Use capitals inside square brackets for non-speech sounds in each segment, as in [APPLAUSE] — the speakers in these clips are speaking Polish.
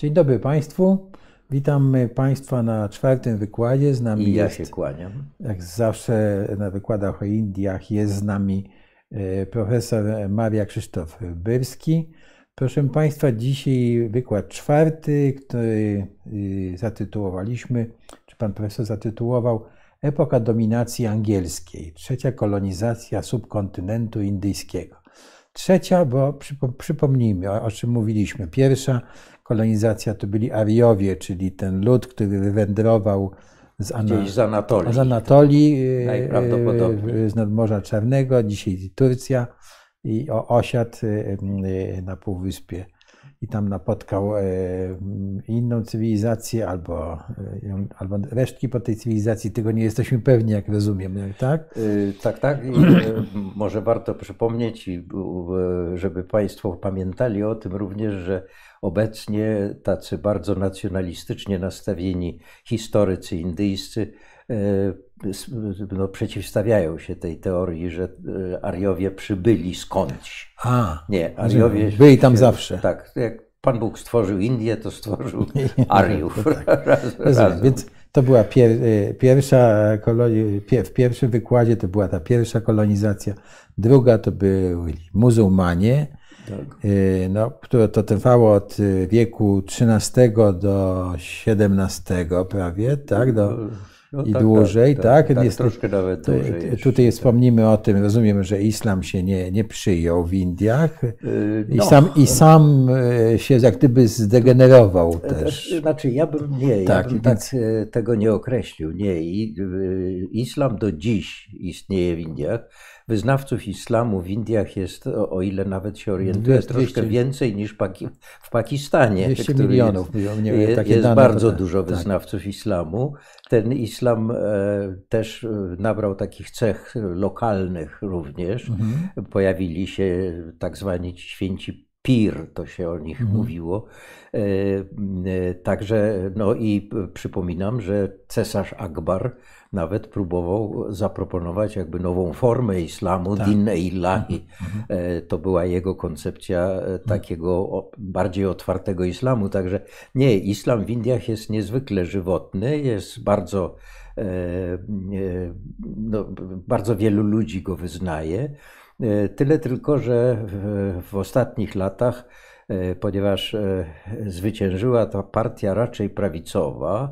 Dzień dobry Państwu. Witam Państwa na czwartym wykładzie. Z nami I ja jest, się kłaniam. Jak zawsze na wykładach o Indiach jest z nami e, profesor Maria Krzysztof Byrski. Proszę Państwa, dzisiaj wykład czwarty, który e, zatytułowaliśmy, czy Pan Profesor zatytułował Epoka dominacji angielskiej, trzecia kolonizacja subkontynentu indyjskiego. Trzecia, bo przypomnijmy, o czym mówiliśmy. Pierwsza kolonizacja to byli Ariowie, czyli ten lud, który wywędrował z, Ana... z Anatolii, z, Anatolii e, e, z Nadmorza Czarnego, dzisiaj Turcja i osiadł e, na Półwyspie. I tam napotkał inną cywilizację albo, albo resztki po tej cywilizacji. Tego nie jesteśmy pewni, jak rozumiem, tak? Tak, tak. I [CLEARS THROAT] może warto przypomnieć, żeby Państwo pamiętali o tym również, że Obecnie tacy bardzo nacjonalistycznie nastawieni historycy indyjscy e, no, przeciwstawiają się tej teorii, że e, Ariowie przybyli skądś. A, nie, Ariowie. Byli tam się, zawsze. Tak, jak Pan Bóg stworzył Indię, to stworzył [LAUGHS] Ariów. tak. [LAUGHS] Raz, Rozumiem, więc to była pier, e, pierwsza koloni, w pierwszym wykładzie to była ta pierwsza kolonizacja. Druga to byli muzułmanie, tak. Y, no, które to trwało od y, wieku XIII do XVII prawie, tak? Do, no, no, I tak, dłużej, tak? tak, tak, tak jest, troszkę nawet dłużej. Tutaj, jeszcze, tutaj wspomnimy o tym, rozumiem, że islam się nie, nie przyjął w Indiach y, no. i, sam, i sam się jak gdyby zdegenerował e, też. Znaczy, znaczy, ja bym nie, tak, ja bym tak e, tego nie określił. Nie, islam do dziś istnieje w Indiach wyznawców islamu w Indiach jest, o ile nawet się orientuje 200, troszkę więcej niż Paki, w Pakistanie. 200 milionów, jest, nie takie jest dane, bardzo to, dużo tak. wyznawców islamu. Ten islam e, też e, nabrał takich cech lokalnych również. Mhm. Pojawili się tak zwani święci PIR, to się o nich mhm. mówiło. E, e, także, no i przypominam, że cesarz Akbar nawet próbował zaproponować jakby nową formę islamu, tak. din mhm. Mhm. e To była jego koncepcja e, mhm. takiego bardziej otwartego islamu. Także nie, islam w Indiach jest niezwykle żywotny, jest bardzo, no, bardzo wielu ludzi go wyznaje. E, tyle tylko, że e, w ostatnich latach, e, ponieważ zwyciężyła ta partia raczej prawicowa,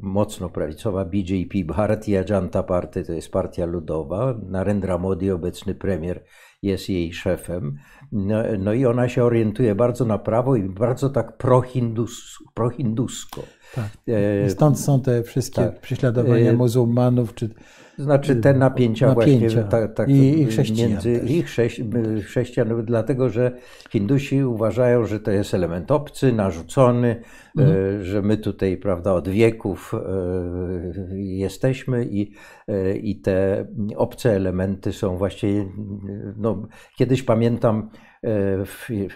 mocno prawicowa BJP, Bharatiya Janata Party, to jest partia ludowa. Narendra Modi, obecny premier, jest jej szefem. No, no i ona się orientuje bardzo na prawo i bardzo tak prohindus, prohindusko. Tak. I stąd są te wszystkie tak. prześladowania muzułmanów, czy znaczy te napięcia, yy, napięcia. właśnie tak, tak, I, i chrześcijan między też. i yy, chrześcijan, dlatego że Hindusi uważają, że to jest element obcy, narzucony, yy, mhm. że my tutaj prawda, od wieków jesteśmy i, i te obce elementy są właśnie, no, kiedyś pamiętam,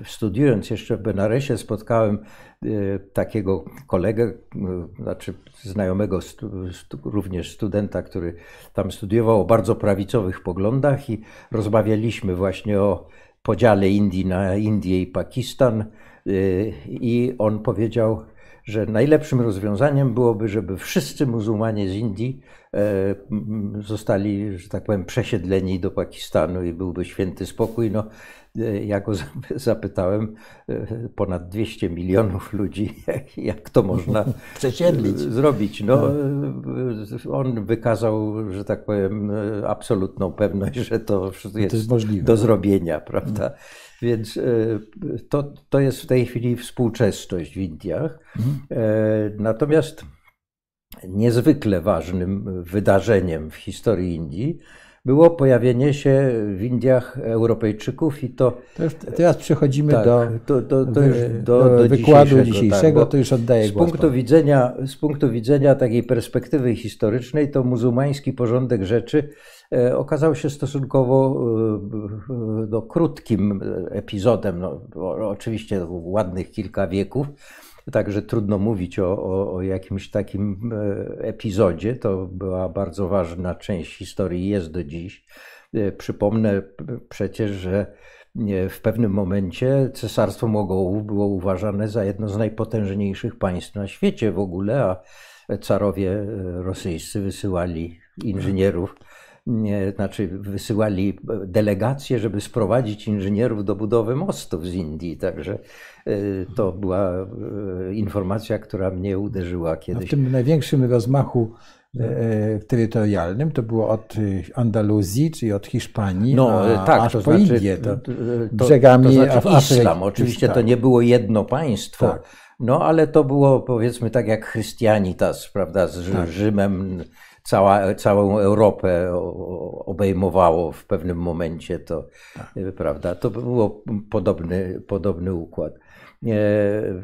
studiując jeszcze w Benaresie, spotkałem e, takiego kolegę, e, znaczy znajomego również studenta, który tam studiował o bardzo prawicowych poglądach i rozmawialiśmy właśnie o podziale Indii na Indię i Pakistan e, i on powiedział, że najlepszym rozwiązaniem byłoby, żeby wszyscy muzułmanie z Indii zostali, że tak powiem, przesiedleni do Pakistanu i byłby święty spokój. No, E, ja go [LAUGHS] zapytałem, e, ponad 200 milionów ludzi, [LAUGHS] jak to można [LAUGHS] e, zrobić. No, no. on wykazał, że tak powiem, absolutną pewność, że to jest, to jest możliwe. do no. zrobienia, prawda? Mhm. Więc to, to jest w tej chwili współczesność w Indiach. Mhm. Natomiast niezwykle ważnym wydarzeniem w historii Indii było pojawienie się w Indiach Europejczyków i to... to już, teraz przechodzimy tak, do, to, to, to już do, do, wykładu dzisiejszego, dzisiejszego tak, to już oddaję z głos. Punktu widzenia, z punktu widzenia takiej perspektywy historycznej to muzułmański porządek rzeczy e, okazał się stosunkowo e, no, krótkim epizodem, no, oczywiście ładnych kilka wieków, Także trudno mówić o, o, o, jakimś takim e, epizodzie. To była bardzo ważna część historii, jest do dziś. E, przypomnę e, przecież, że w pewnym momencie Cesarstwo Mogołów było uważane za jedno z najpotężniejszych państw na świecie w ogóle, a carowie rosyjscy wysyłali inżynierów znaczy wysyłali delegacje, żeby sprowadzić inżynierów do budowy mostów z Indii. Także y, to była y, informacja, która mnie uderzyła kiedyś. No w tym największym rozmachu e, e, terytorialnym, to było od y, Andaluzji, czyli od Hiszpanii, no, a, tak, aż to po znaczy, Indię, to, to, brzegami to znaczy Islam. Oczywiście to nie było jedno państwo, tak. no ale to było powiedzmy tak jak Christianitas, prawda, z tak. Rzymem, cała, całą Europę obejmowało w pewnym momencie to, tak. prawda? To był podobny, podobny układ. E,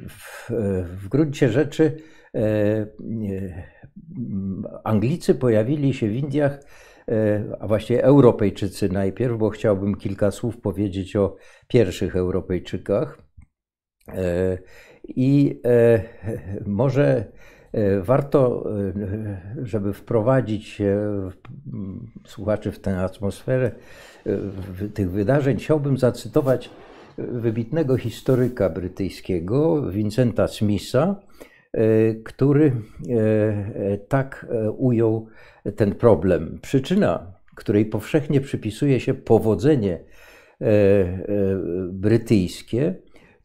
w, w gruncie rzeczy e, e, Anglicy pojawili się w Indiach, a właściwie Europejczycy najpierw, bo chciałbym kilka słów powiedzieć o pierwszych Europejczykach. I może E, warto, e, żeby wprowadzić e, słuchaczy w tę atmosferę tych wydarzeń, chciałbym zacytować wybitnego historyka brytyjskiego, Vincenta Smitha, który tak ujął ten problem. Przyczyna, której powszechnie przypisuje się powodzenie brytyjskie,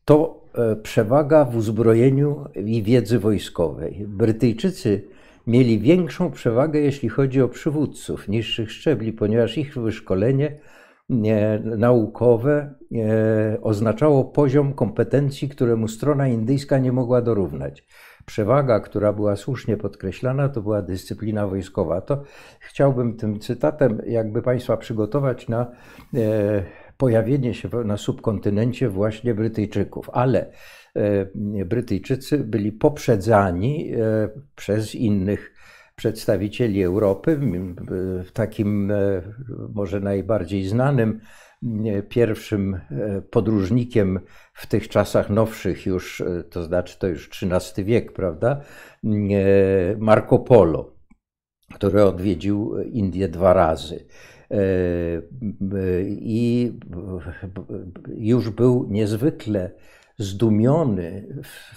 to E, przewaga w uzbrojeniu i wiedzy wojskowej. Brytyjczycy mieli większą przewagę, jeśli chodzi o przywódców niższych szczebli, ponieważ ich wyszkolenie e, naukowe e, oznaczało poziom kompetencji, któremu strona indyjska nie mogła dorównać. Przewaga, która była słusznie podkreślana, to była dyscyplina wojskowa. To chciałbym tym cytatem jakby Państwa przygotować na pojawienie się na subkontynencie właśnie Brytyjczyków. Ale e, Brytyjczycy byli poprzedzani e, przez innych przedstawicieli Europy. Takim e, może najbardziej znanym pierwszym podróżnikiem w tych czasach nowszych już, to znaczy to już XIII wiek, prawda, Marco Polo, który odwiedził Indię dwa razy. E, e, I już był niezwykle zdumiony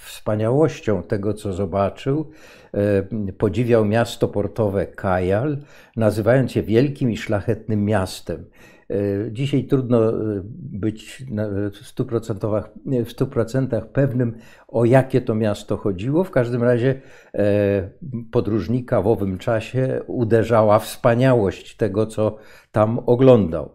wspaniałością tego, co zobaczył. E, podziwiał miasto portowe Kajal, nazywając je wielkim i szlachetnym miastem. E, dzisiaj trudno e, być w 100%, w procentach pewnym, o jakie to miasto chodziło. W każdym razie e, podróżnika w owym czasie uderzała wspaniałość tego, co tam oglądał.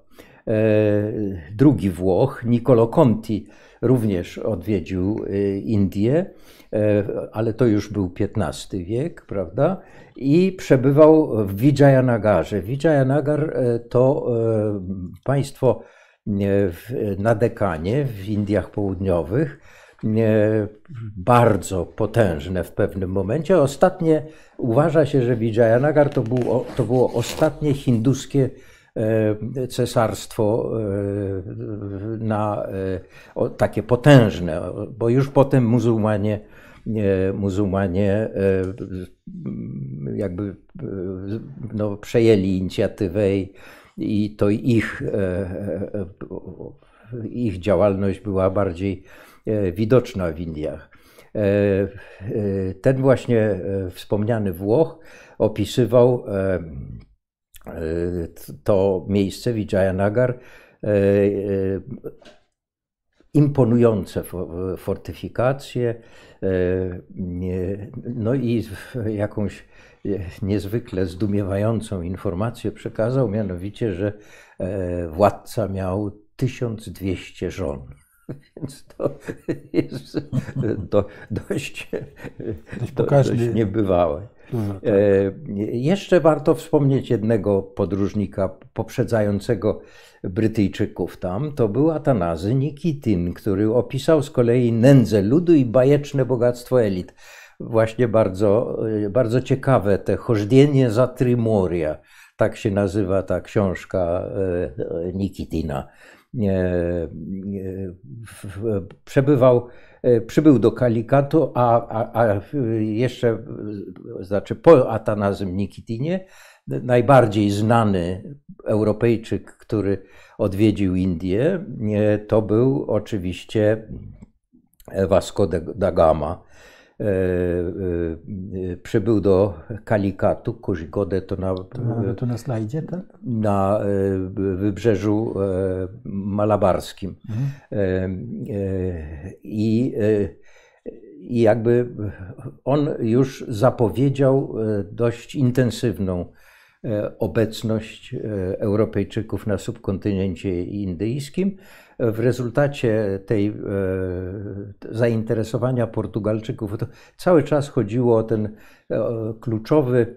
Drugi Włoch, Niccolo Conti, również odwiedził Indię E, ale to już był XV wiek, prawda? I przebywał w Vijayanagarze. Vijayanagar e, to e, państwo na Dekanie w Indiach Południowych, bardzo potężne w pewnym momencie. Ostatnie, uważa się, że Vijayanagar to było, to było ostatnie hinduskie cesarstwo na takie potężne, bo już potem muzułmanie muzułmanie e, jakby e, no, przejęli inicjatywę i, i to ich, e, ich działalność była bardziej widoczna w Indiach. Ten właśnie wspomniany Włoch opisywał to miejsce Vijayanagar imponujące fortyfikacje, E, no i jakąś e, niezwykle zdumiewającą informację przekazał, mianowicie, że e, władca miał 1200 żon. [LAUGHS] Więc to jest do, dość, dość, dość niebywałe. tak. E, jeszcze warto wspomnieć jednego podróżnika poprzedzającego Brytyjczyków tam. To był Atanazy Nikitin, który opisał z kolei nędzę ludu i bajeczne bogactwo elit. Właśnie bardzo, e, bardzo ciekawe te Chorzdienie za Trimuria. Tak się nazywa ta książka e, Nikitina przebywał, e, przybył do Kalikatu, a, a, a jeszcze, e, znaczy po Atanazym Nikitinie, najbardziej znany Europejczyk, który odwiedził Indię, to był oczywiście Vasco da Gama E, e, e, przybył do Kalikatu, Kurzygodę to na... To na slajdzie, tak? Na wybrzeżu malabarskim. Mhm. I, I jakby on już zapowiedział dość intensywną E, obecność e, Europejczyków na subkontynencie indyjskim. W rezultacie tej e, zainteresowania Portugalczyków cały czas chodziło o ten kluczowy,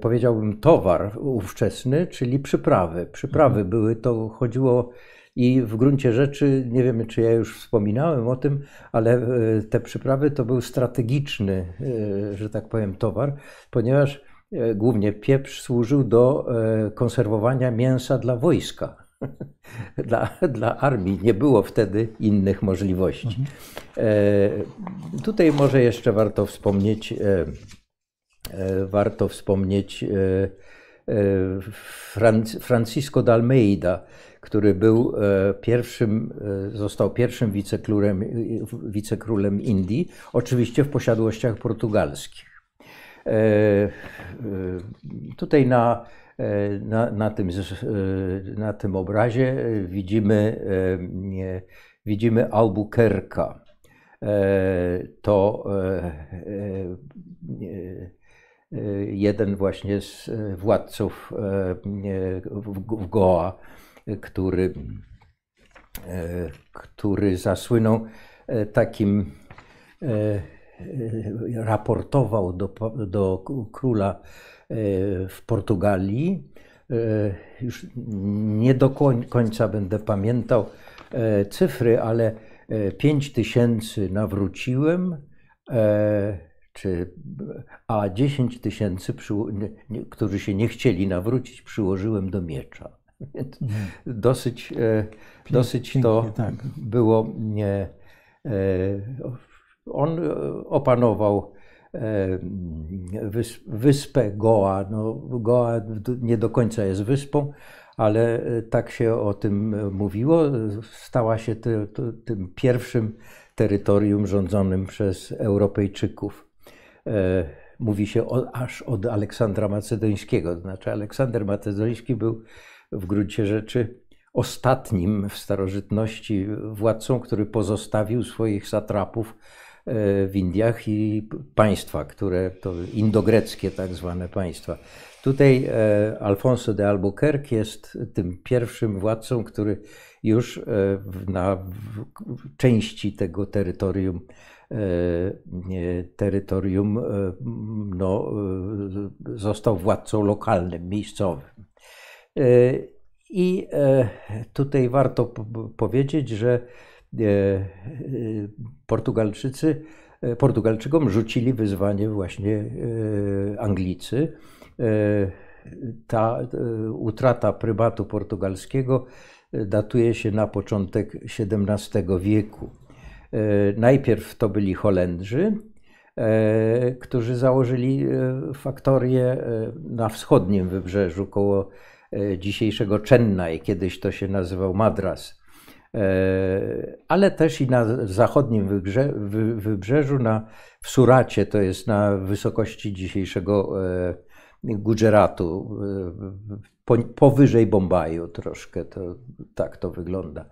powiedziałbym, towar ówczesny, czyli przyprawy. Przyprawy mhm. były, to chodziło i w gruncie rzeczy, nie wiem czy ja już wspominałem o tym, ale te przyprawy to był strategiczny, że tak powiem, towar, ponieważ E, głównie pieprz, służył do e, konserwowania mięsa dla wojska. [LAUGHS] Dla, dla armii nie było wtedy innych możliwości. Mhm. E, tutaj może jeszcze warto wspomnieć, warto wspomnieć Francisco d'Almeida, który był pierwszym, został pierwszym wicekrólem, wicekrólem Indii, oczywiście w posiadłościach portugalskich. E, e, tutaj na, e, na, na, tym, na tym obrazie widzimy, widzimy Albuquerque. To jeden właśnie z władców w Goa, który, który zasłynął takim E, raportował do, do króla e, w Portugalii. E, już nie do końca będę pamiętał cyfry, ale 5 tysięcy nawróciłem, czy, a 10 tysięcy, którzy się nie chcieli nawrócić, przyłożyłem do miecza. Mhm. dosyć, dosyć to tak. było nie, on e, opanował e, wyspę Goa. No, Goa nie do końca jest wyspą, ale e, tak się o tym mówiło. Stała się ty, ty, tym pierwszym terytorium rządzonym przez Europejczyków. Mówi się o, aż od Aleksandra Macedońskiego. Znaczy, Aleksander Macedoński był w gruncie rzeczy ostatnim w starożytności władcą, który pozostawił swoich satrapów E, w Indiach i państwa, które to indogreckie tak zwane państwa. Tutaj e, Alfonso de Albuquerque jest tym pierwszym władcą, który już e, na części tego terytorium terytorium no, został władcą lokalnym, miejscowym. I tutaj warto powiedzieć, że E, e, Portugalczycy, e, Portugalczykom rzucili wyzwanie właśnie Anglicy. Ta utrata prywatu portugalskiego datuje się na początek XVII wieku. Najpierw to byli Holendrzy, którzy założyli faktorię na wschodnim wybrzeżu koło dzisiejszego Chennai, kiedyś to się nazywał Madras. E, ale też i na zachodnim wybrze, wy, wybrzeżu, na, w Suracie, to jest na wysokości dzisiejszego e, Gujaratu, e, po, powyżej Bombaju troszkę, to, tak to wygląda.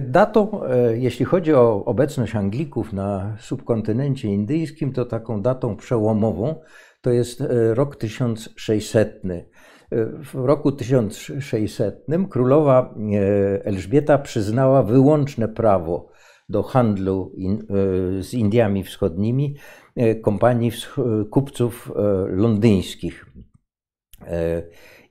Datą, jeśli chodzi o obecność Anglików na subkontynencie indyjskim, to taką datą przełomową to jest rok 1600. W roku 1600 królowa e, Elżbieta przyznała wyłączne prawo do handlu in, e, z Indiami Wschodnimi e, kompanii kupców londyńskich.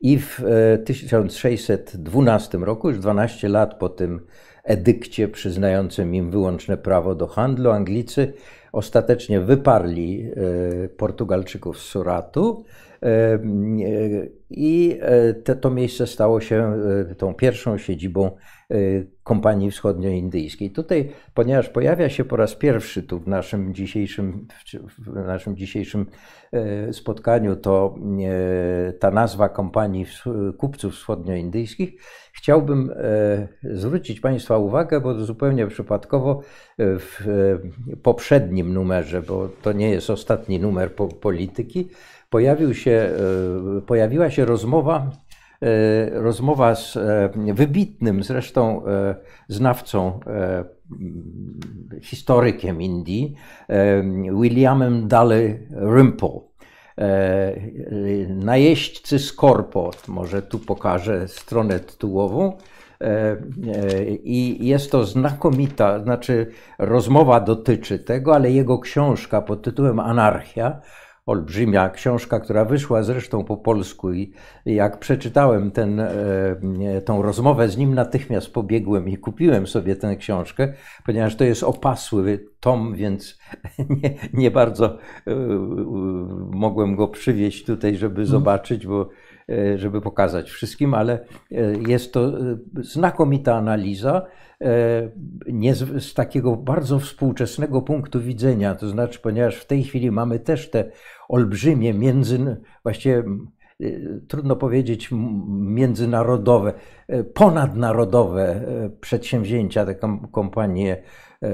I w 1612 roku, już 12 lat po tym edykcie przyznającym im wyłączne prawo do handlu, Anglicy ostatecznie wyparli Portugalczyków z Suratu i e, e, te, to miejsce stało się e, tą pierwszą siedzibą Kompanii Wschodnioindyjskiej. Tutaj, ponieważ pojawia się po raz pierwszy tu w naszym dzisiejszym, w naszym dzisiejszym spotkaniu, to ta nazwa Kompanii Kupców Wschodnioindyjskich, chciałbym zwrócić Państwa uwagę, bo zupełnie przypadkowo w poprzednim numerze, bo to nie jest ostatni numer polityki, pojawił się, e, pojawiła się rozmowa, e, rozmowa z e, wybitnym zresztą znawcą, historykiem Indii, Williamem Daly Rympo Najeźdźcy z Korpo, może tu pokażę stronę tytułową. I jest to znakomita, znaczy rozmowa dotyczy tego, ale jego książka pod tytułem Anarchia olbrzymia książka, która wyszła zresztą po polsku i jak przeczytałem ten, e, tą rozmowę z nim, natychmiast pobiegłem i kupiłem sobie tę książkę, ponieważ to jest opasły tom, więc [LAUGHS] nie, nie bardzo e, e, mogłem go przywieźć tutaj, żeby mhm. zobaczyć, bo żeby pokazać wszystkim, ale jest to znakomita analiza nie z, z, takiego bardzo współczesnego punktu widzenia, to znaczy, ponieważ w tej chwili mamy też te olbrzymie, między, właściwie y, trudno powiedzieć międzynarodowe, e, ponadnarodowe e, przedsięwzięcia, te kompanie, e,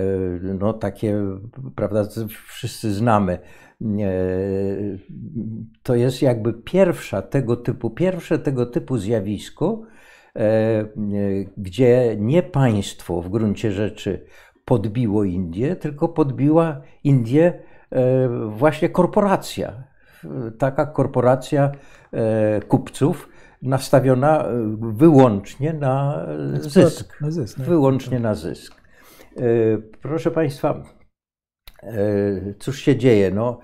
no takie, prawda, wszyscy znamy. To jest jakby pierwsza tego typu, pierwsze tego typu zjawisko, gdzie nie państwo w gruncie rzeczy podbiło Indię, tylko podbiła Indię E, właśnie korporacja, taka korporacja e, kupców nastawiona e, wyłącznie na zysk. Na zysk no Wyłącznie tak. na zysk. Proszę Państwa, cóż się dzieje? No,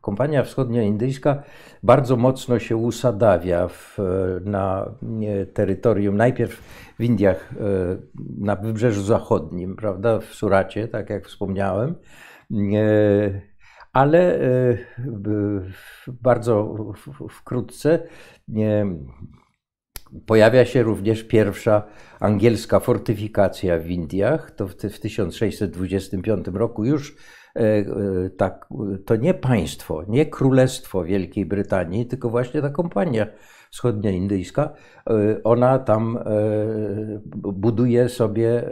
kompania wschodnioindyjska bardzo mocno się usadawia w, na terytorium najpierw w Indiach e, na wybrzeżu zachodnim, prawda, w Suracie, tak jak wspomniałem. E, ale e, bardzo wkrótce pojawia się również pierwsza angielska fortyfikacja w Indiach. To w 1625 roku już tak, to nie państwo, nie królestwo Wielkiej Brytanii, tylko właśnie ta kompania Indyjska. E, ona tam e, buduje sobie e,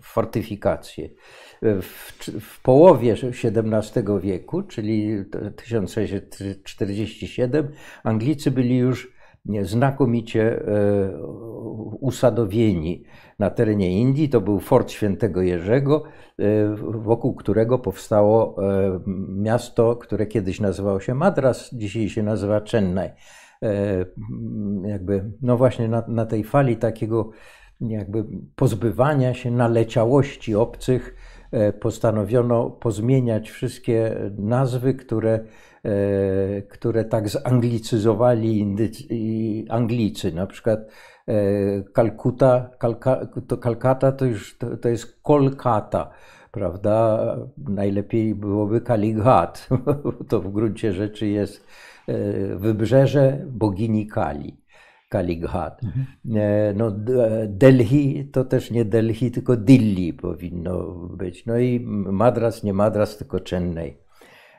fortyfikacje. W, w, połowie XVII wieku, czyli 1647, Anglicy byli już znakomicie e, usadowieni na terenie Indii. To był fort Świętego Jerzego, e, wokół którego powstało e, miasto, które kiedyś nazywało się Madras, dzisiaj się nazywa Chennai. Jakby, no właśnie na, na tej fali takiego jakby pozbywania się naleciałości obcych postanowiono pozmieniać wszystkie nazwy, które E, które tak zanglicyzowali Anglicy. Na przykład e, Kalkuta, Kalka, to Kalkata to już to, to jest Kolkata, prawda? Najlepiej byłoby Kalighat, [LAUGHS] to w gruncie rzeczy jest e, wybrzeże bogini Kali. Kalighat. Mhm. No, Delhi to też nie Delhi, tylko Dilli powinno być. No i Madras, nie Madras, tylko Chennai.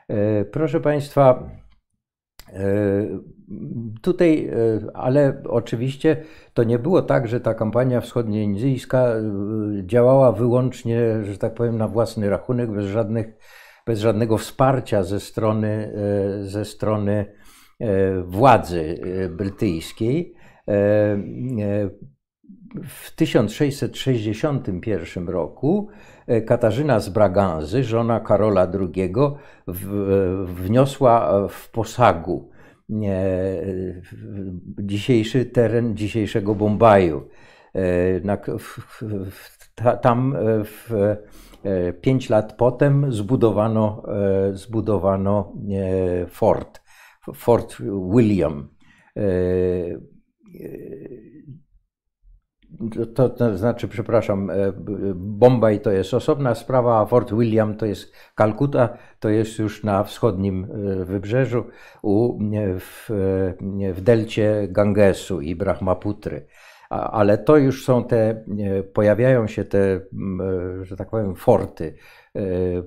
E, proszę Państwa, e, Tutaj, e, ale oczywiście to nie było tak, że ta kampania wschodnioindyjska działała wyłącznie, że tak powiem, na własny rachunek, bez, żadnych, bez żadnego wsparcia ze strony, ze strony władzy brytyjskiej. W 1661 roku E, Katarzyna z Braganzy, żona Karola II, w, wniosła e, w posagu dzisiejszy teren dzisiejszego Bombaju. E, na, w, w, ta, tam w, pięć lat potem zbudowano, zbudowano fort, Fort William to, to, znaczy, przepraszam, e, Bombaj to jest osobna sprawa, a Fort William to jest Kalkuta, to jest już na wschodnim e, wybrzeżu, u, e, w, w delcie Gangesu i Brahmaputry. Ale to już są te, pojawiają się te, że tak powiem, forty E,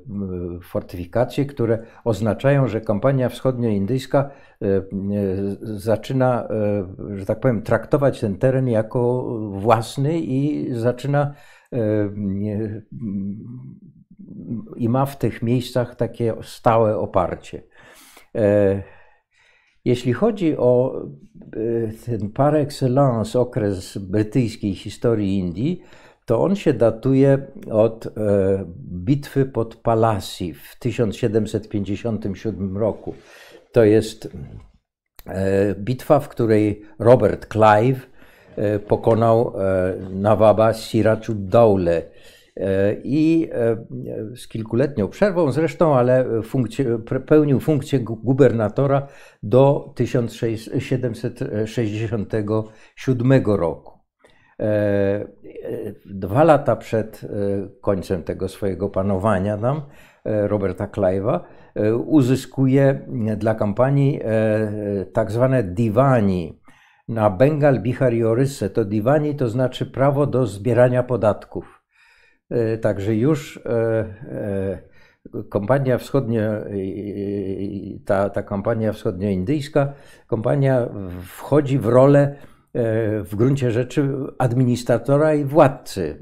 fortyfikacje, które oznaczają, że kampania wschodnioindyjska e, e, zaczyna, że tak powiem, traktować ten teren jako własny i zaczyna i ma w tych miejscach takie stałe oparcie. Jeśli chodzi o ten par excellence okres brytyjskiej historii Indii, to on się datuje od e, bitwy pod Palasi w 1757 roku. To jest e, bitwa, w której Robert Clive e, pokonał Nawaba Sirachud-Daule i z kilkuletnią przerwą zresztą, ale pełnił funkcję gubernatora do 1767 roku. E, e, dwa lata przed e, końcem tego swojego panowania nam, Roberta Klajwa, uzyskuje dla kampanii tak zwane diwani. Na Bengal, Bihar i Oryssę to diwani to znaczy prawo do zbierania podatków. Także już kompania wschodnia, ta, ta kompania wschodnioindyjska, kompania wchodzi w rolę w gruncie rzeczy administratora i władcy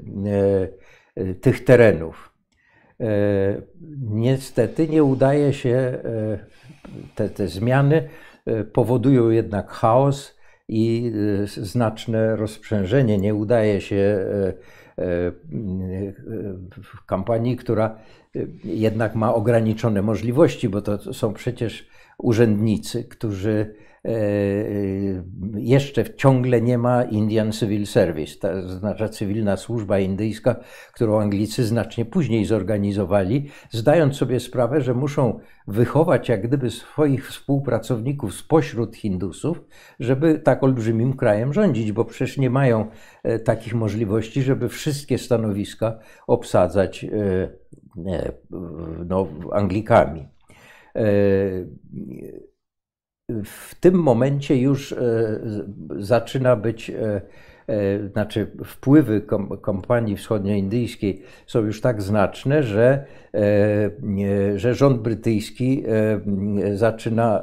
e, e, tych terenów. E, niestety nie udaje się, te, te zmiany powodują jednak chaos i znaczne rozprzężenie. Nie udaje się kampanii, która jednak ma ograniczone możliwości, bo to są przecież urzędnicy, którzy E, e, jeszcze ciągle nie ma Indian Civil Service, to znaczy cywilna służba indyjska, którą Anglicy znacznie później zorganizowali, zdając sobie sprawę, że muszą wychować jak gdyby swoich współpracowników spośród Hindusów, żeby tak olbrzymim krajem rządzić, bo przecież nie mają e, takich możliwości, żeby wszystkie stanowiska obsadzać no, Anglikami w tym momencie już e, zaczyna być, e, e, znaczy wpływy kompanii wschodnioindyjskiej są już tak znaczne, że, że rząd brytyjski zaczyna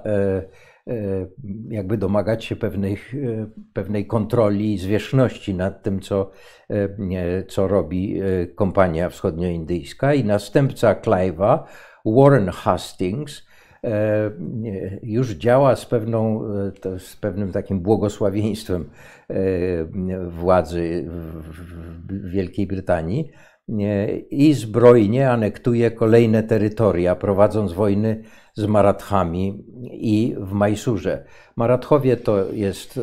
jakby domagać się pewnych, pewnej kontroli i zwierzchności nad tym, co, co robi kompania wschodnioindyjska. I następca Clive'a, Warren Hastings, E, już działa z, pewną, e, z pewnym takim błogosławieństwem e, władzy w Wielkiej Brytanii i zbrojnie anektuje kolejne terytoria, prowadząc wojny z Marathami i w Majsurze. Marathowie to jest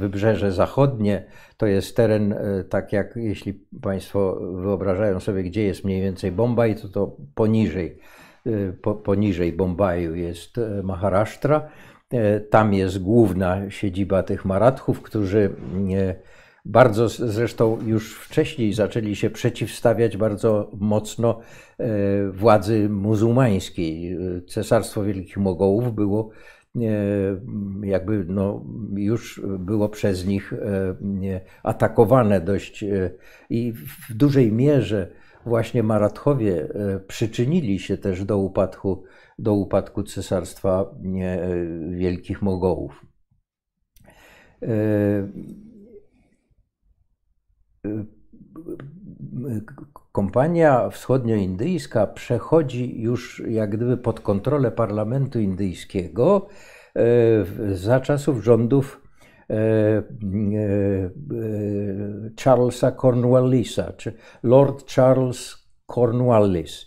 wybrzeże zachodnie, to jest teren, tak jak jeśli Państwo wyobrażają sobie, gdzie jest mniej więcej Bombaj, to to poniżej Y, po, poniżej Bombaju jest y, Maharashtra. Y, tam jest główna siedziba tych Maratchów, którzy bardzo zresztą już wcześniej zaczęli się przeciwstawiać bardzo mocno władzy muzułmańskiej. Cesarstwo Wielkich Mogołów było jakby no, już było przez nich atakowane dość i w dużej mierze właśnie Maratchowie e, przyczynili się też do upadku, do upadku cesarstwa e, wielkich Mogołów. E, kompania wschodnioindyjska przechodzi już jak gdyby pod kontrolę parlamentu indyjskiego za czasów rządów E, e, Charlesa Cornwallisa, czy Lord Charles Cornwallis.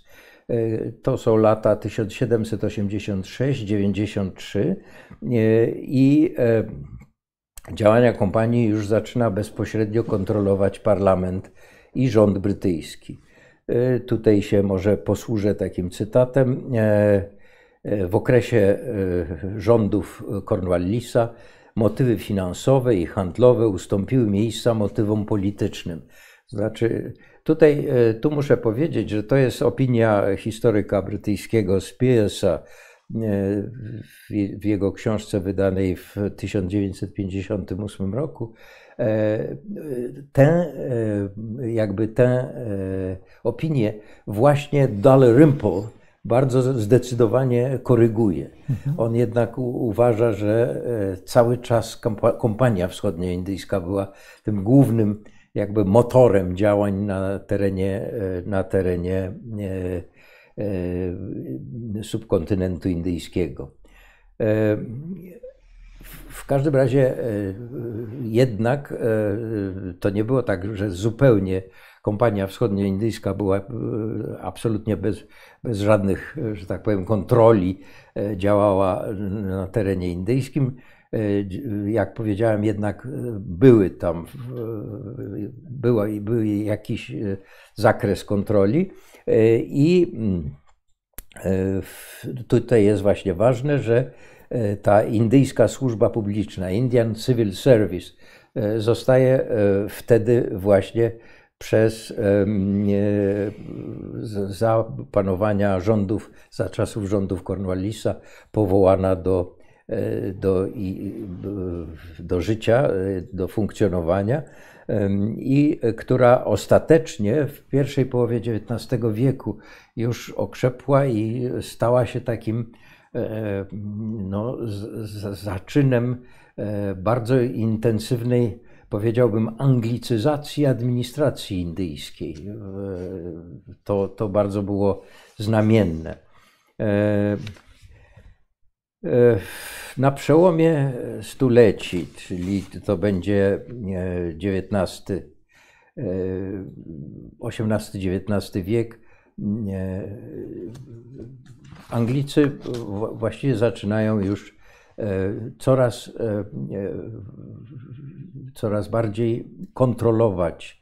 E, to są lata 1786-93 i działania kompanii już zaczyna bezpośrednio kontrolować parlament i rząd brytyjski. Tutaj się może posłużę takim cytatem. W okresie rządów Cornwallisa motywy finansowe i handlowe ustąpiły miejsca motywom politycznym. Znaczy, tutaj e, tu muszę powiedzieć, że to jest opinia historyka brytyjskiego Spiersa e, w jego książce wydanej w 1958 roku. E, Ten, jakby tę opinię właśnie Dalrymple bardzo zdecydowanie koryguje. Mhm. On jednak uważa, że e, cały czas kompania wschodnioindyjska była tym głównym jakby motorem działań na terenie, e, na terenie e, subkontynentu indyjskiego. W każdym razie jednak to nie było tak, że zupełnie kompania wschodnioindyjska była e, absolutnie bez, bez żadnych, e, że tak powiem, kontroli, e, działała na terenie indyjskim. Jak powiedziałem, jednak były tam, było, był jakiś zakres kontroli i mm, tutaj jest właśnie ważne, że ta indyjska służba publiczna, Indian Civil Service, zostaje wtedy właśnie przez zapanowania rządów, za czasów rządów Cornwallisa powołana do, e, do, e, do życia, e, do funkcjonowania i która ostatecznie w pierwszej połowie XIX wieku już okrzepła i stała się takim no, zaczynem bardzo intensywnej powiedziałbym, anglicyzacji administracji indyjskiej. E, to, to bardzo było znamienne. E, e, na przełomie stuleci, czyli to będzie XIX, XVIII-XIX wiek, Anglicy właściwie zaczynają już E, coraz, e, e, coraz bardziej kontrolować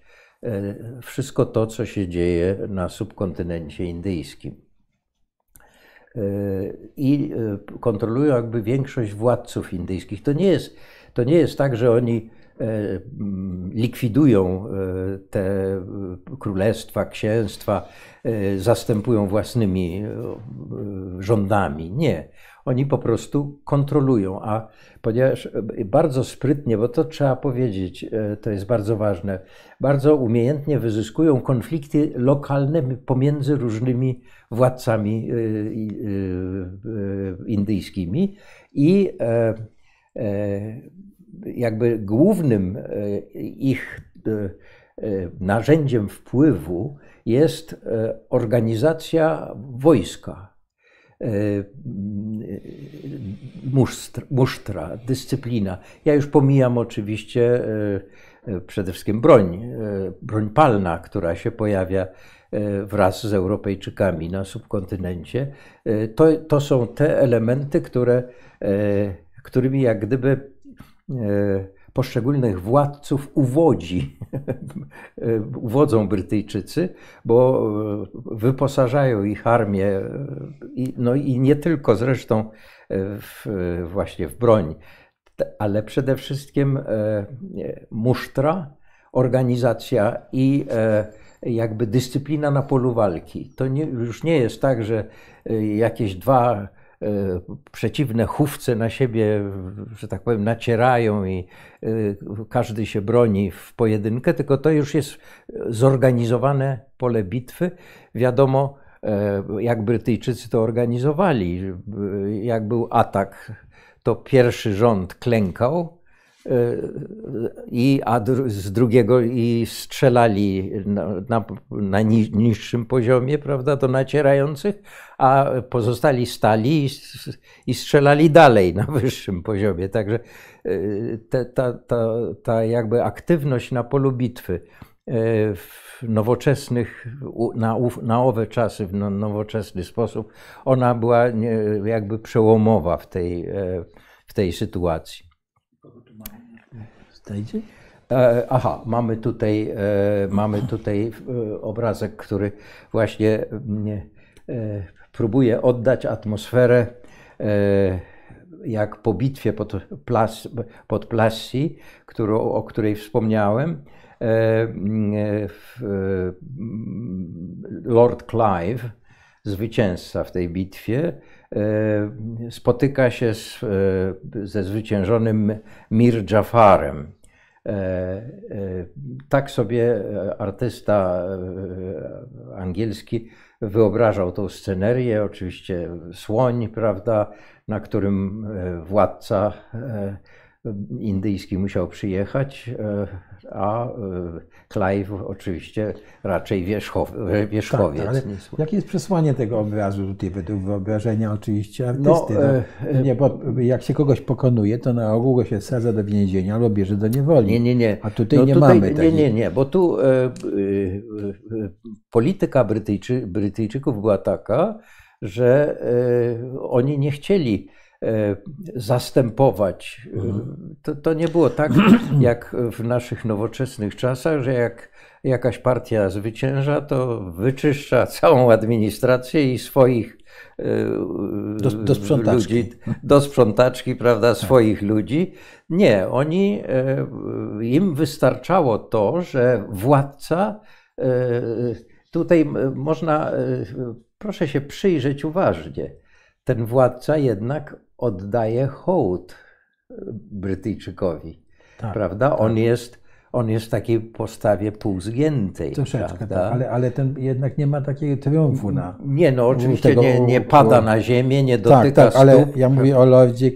wszystko to, co się dzieje na subkontynencie indyjskim. I kontrolują jakby większość władców indyjskich. To nie jest, to nie jest tak, że oni mm, likwidują te królestwa, księstwa, zastępują własnymi rządami. Nie. Oni po prostu kontrolują, a ponieważ e, bardzo sprytnie, bo to trzeba powiedzieć, e, to jest bardzo ważne, bardzo umiejętnie wyzyskują konflikty lokalne pomiędzy różnymi władcami e, indyjskimi i jakby głównym ich narzędziem wpływu jest organizacja wojska E, musztra, musztra, dyscyplina. Ja już pomijam oczywiście e, e, przede wszystkim broń, broń palna, która się pojawia wraz z Europejczykami na subkontynencie. To, to są te elementy, które, którymi jak gdyby poszczególnych władców uwodzi, [LAUGHS] uwodzą Brytyjczycy, bo e, wyposażają ich armię, e, no i nie tylko zresztą e, w, właśnie w broń, ale przede wszystkim musztra, organizacja i jakby dyscyplina na polu walki. To nie, już nie jest tak, że jakieś dwa E, przeciwne chówce na siebie, że tak powiem, nacierają i e, każdy się broni w pojedynkę, tylko to już jest zorganizowane pole bitwy. Wiadomo, e, jak Brytyjczycy to organizowali. Jak był atak, to pierwszy rząd klękał, i, a z drugiego i strzelali na, na, na, niższym poziomie, prawda, do nacierających, a pozostali stali i, i strzelali dalej na wyższym poziomie. Także y, te, ta, ta, ta jakby aktywność na polu bitwy y, w nowoczesnych, na, na owe czasy, w no, nowoczesny sposób, ona była jakby przełomowa w tej, y, w tej sytuacji. E, aha, mamy tutaj, e, mamy tutaj e, obrazek, który właśnie mm, próbuje oddać atmosferę jak po bitwie pod, Plas, pod Plassi, którą, o której wspomniałem. Mm, mm, Lord Clive, zwycięzca w tej bitwie, spotyka się z, ze zwyciężonym Mir Jafarem E, e, tak sobie e, artysta angielski wyobrażał tą scenerię, oczywiście słoń, prawda, na którym władca indyjski musiał przyjechać a e, Clive oczywiście raczej wierzchowie, wierzchowiec. Tak, tak jakie jest przesłanie tego obrazu tutaj według wyobrażenia oczywiście no, artysty? No, no, nie, bo jak się kogoś pokonuje, to na ogół go się sadza do więzienia albo bierze do niewoli. Nie, nie, nie. A tutaj no, nie tutaj, mamy takiej... Nie, nie, nie, bo tu e, e, polityka Brytyjczy, Brytyjczyków była taka, że e, oni nie chcieli E, zastępować. Mhm. To, to nie było tak [CLEARS THROAT] jak w naszych nowoczesnych czasach, że jak jakaś partia zwycięża, to wyczyszcza [LAUGHS] całą administrację i swoich e, do, do sprzątaczki. ludzi, do sprzątaczki, prawda, tak. swoich ludzi. Nie, oni, e, im wystarczało to, że władca, tutaj można, proszę się przyjrzeć uważnie, ten władca jednak oddaje hołd e, Brytyjczykowi. Tak, prawda? Tak. On, jest, on jest w takiej postawie półzgiętej. Troszeczkę, tak, ale, ale ten jednak nie ma takiego triumfu na. Nie, no oczywiście tego, nie, nie pada na ziemię, nie tak, dotyka tak, tak, ale ja mówię o Lordzie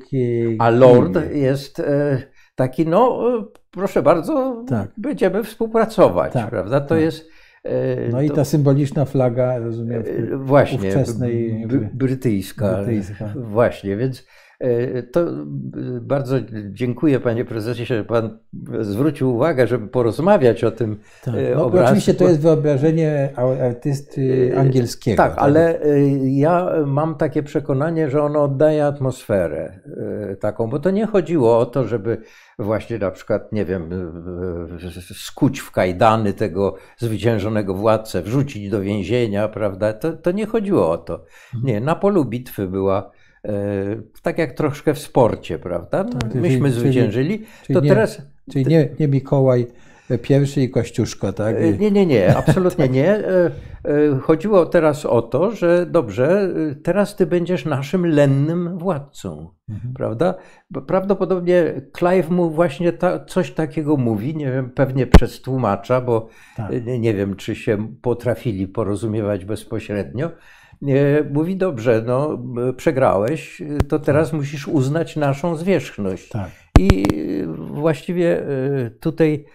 A Lord jest e, taki, no e, proszę bardzo, tak. będziemy współpracować, tak, prawda? To jest E, no i ta symboliczna flaga, rozumiem, e, właśnie, ówczesnej... Brytyjska, brytyjska. Właśnie, więc E, to e, bardzo dziękuję, panie prezesie, że pan zwrócił uwagę, żeby porozmawiać o tym e, tak. no, Oczywiście to jest wyobrażenie artysty angielskiego. Tak, tak, ale ja mam takie przekonanie, że ono oddaje atmosferę taką, bo to nie chodziło o to, żeby właśnie na przykład, nie wiem, skuć w kajdany tego zwyciężonego władcę, wrzucić do więzienia, prawda? To, to nie chodziło o to. Mhm. Nie, na polu bitwy była E, tak jak troszkę w sporcie, prawda? Tak, no, tak, myśmy czyli, zwyciężyli, czyli to nie, teraz... Czyli nie, nie Mikołaj pierwszy i Kościuszko, tak? I... E, nie, nie, nie, [LAUGHS] absolutnie tak. nie. E, chodziło teraz o to, że dobrze, teraz ty będziesz naszym lennym władcą, mhm. prawda? Prawdopodobnie Clive mu właśnie ta, coś takiego mówi, nie wiem, pewnie przez tłumacza, bo tak. nie, nie, wiem, czy się potrafili porozumiewać bezpośrednio, E, mówi dobrze, no e, przegrałeś, e, to teraz tak. musisz uznać naszą zwierzchność. Tak. I właściwie tutaj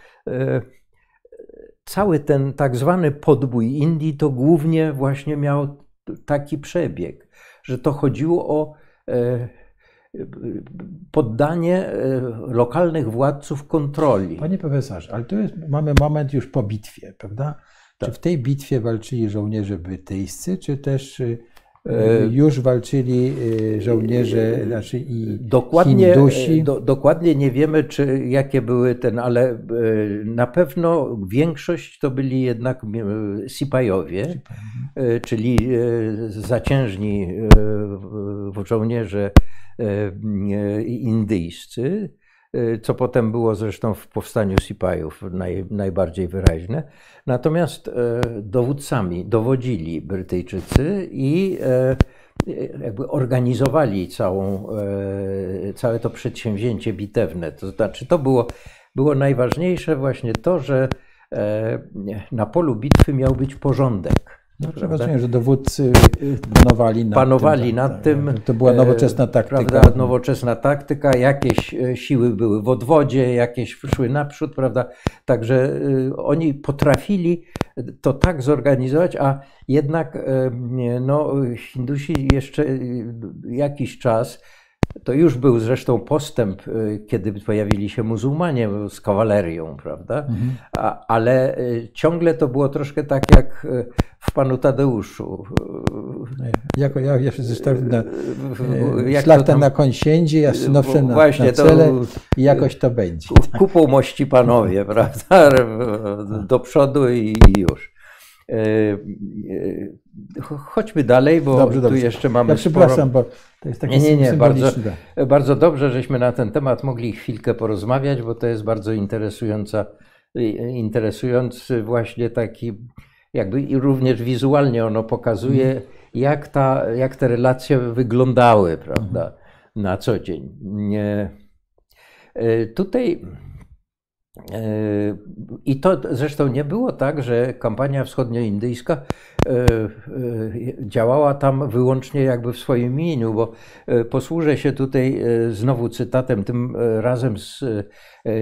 cały ten tak zwany podbój Indii to głównie właśnie miał taki przebieg, że to chodziło o poddanie lokalnych władców kontroli. Panie profesorze, ale tu jest, mamy moment już po bitwie, prawda? Tak. Czy w tej bitwie walczyli żołnierze brytyjscy, czy też y, y, e, już walczyli y, żołnierze, e, znaczy i dokładnie, Hindusi. E, do, dokładnie nie wiemy, czy, jakie były ten, ale na pewno większość to byli jednak Sipajowie, czyli zaciężni żołnierze indyjscy. Y, co potem było zresztą w powstaniu Sipajów naj, najbardziej wyraźne. Natomiast e, dowódcami dowodzili Brytyjczycy i e, jakby organizowali całą, e, całe to przedsięwzięcie bitewne. To znaczy, to było, było najważniejsze właśnie to, że na polu bitwy miał być porządek. No, prawda? że dowódcy y, panowali nad panowali tym. Nad tak. tym to była e, nowoczesna taktyka. Prawda, nowoczesna taktyka, jakieś e, siły były w odwodzie, jakieś szły naprzód, prawda? Także e, oni potrafili to tak zorganizować, a jednak no, Hindusi jeszcze jakiś czas to już był zresztą postęp, y, kiedy pojawili się muzułmanie z kawalerią, prawda? Mhm. A, ale y, ciągle to było troszkę tak jak y, w panu Tadeuszu. Jako ja jeszcze zostawiam na, jak szlachta tam, na konsiędzi, jasnowsze na, na cele to, i jakoś to będzie. Tak. Kupą mości panowie, [LAUGHS] prawda? Do przodu i już. Yy, yy, chodźmy dalej, bo dobrze, tu jeszcze mamy. Ja przepraszam, sporo... bo to jest takie nie, nie, nie, bardzo, bardzo dobrze, żeśmy na ten temat mogli chwilkę porozmawiać, bo to jest bardzo interesująca, yy, interesujący właśnie taki, jakby i również wizualnie ono pokazuje, mhm. jak, ta, jak te relacje wyglądały, mhm. prawda, na co dzień. Nie. Tutaj i to zresztą nie było tak, że kampania wschodnioindyjska e, e, działała tam wyłącznie jakby w swoim imieniu, bo e, posłużę się tutaj znowu cytatem, tym razem z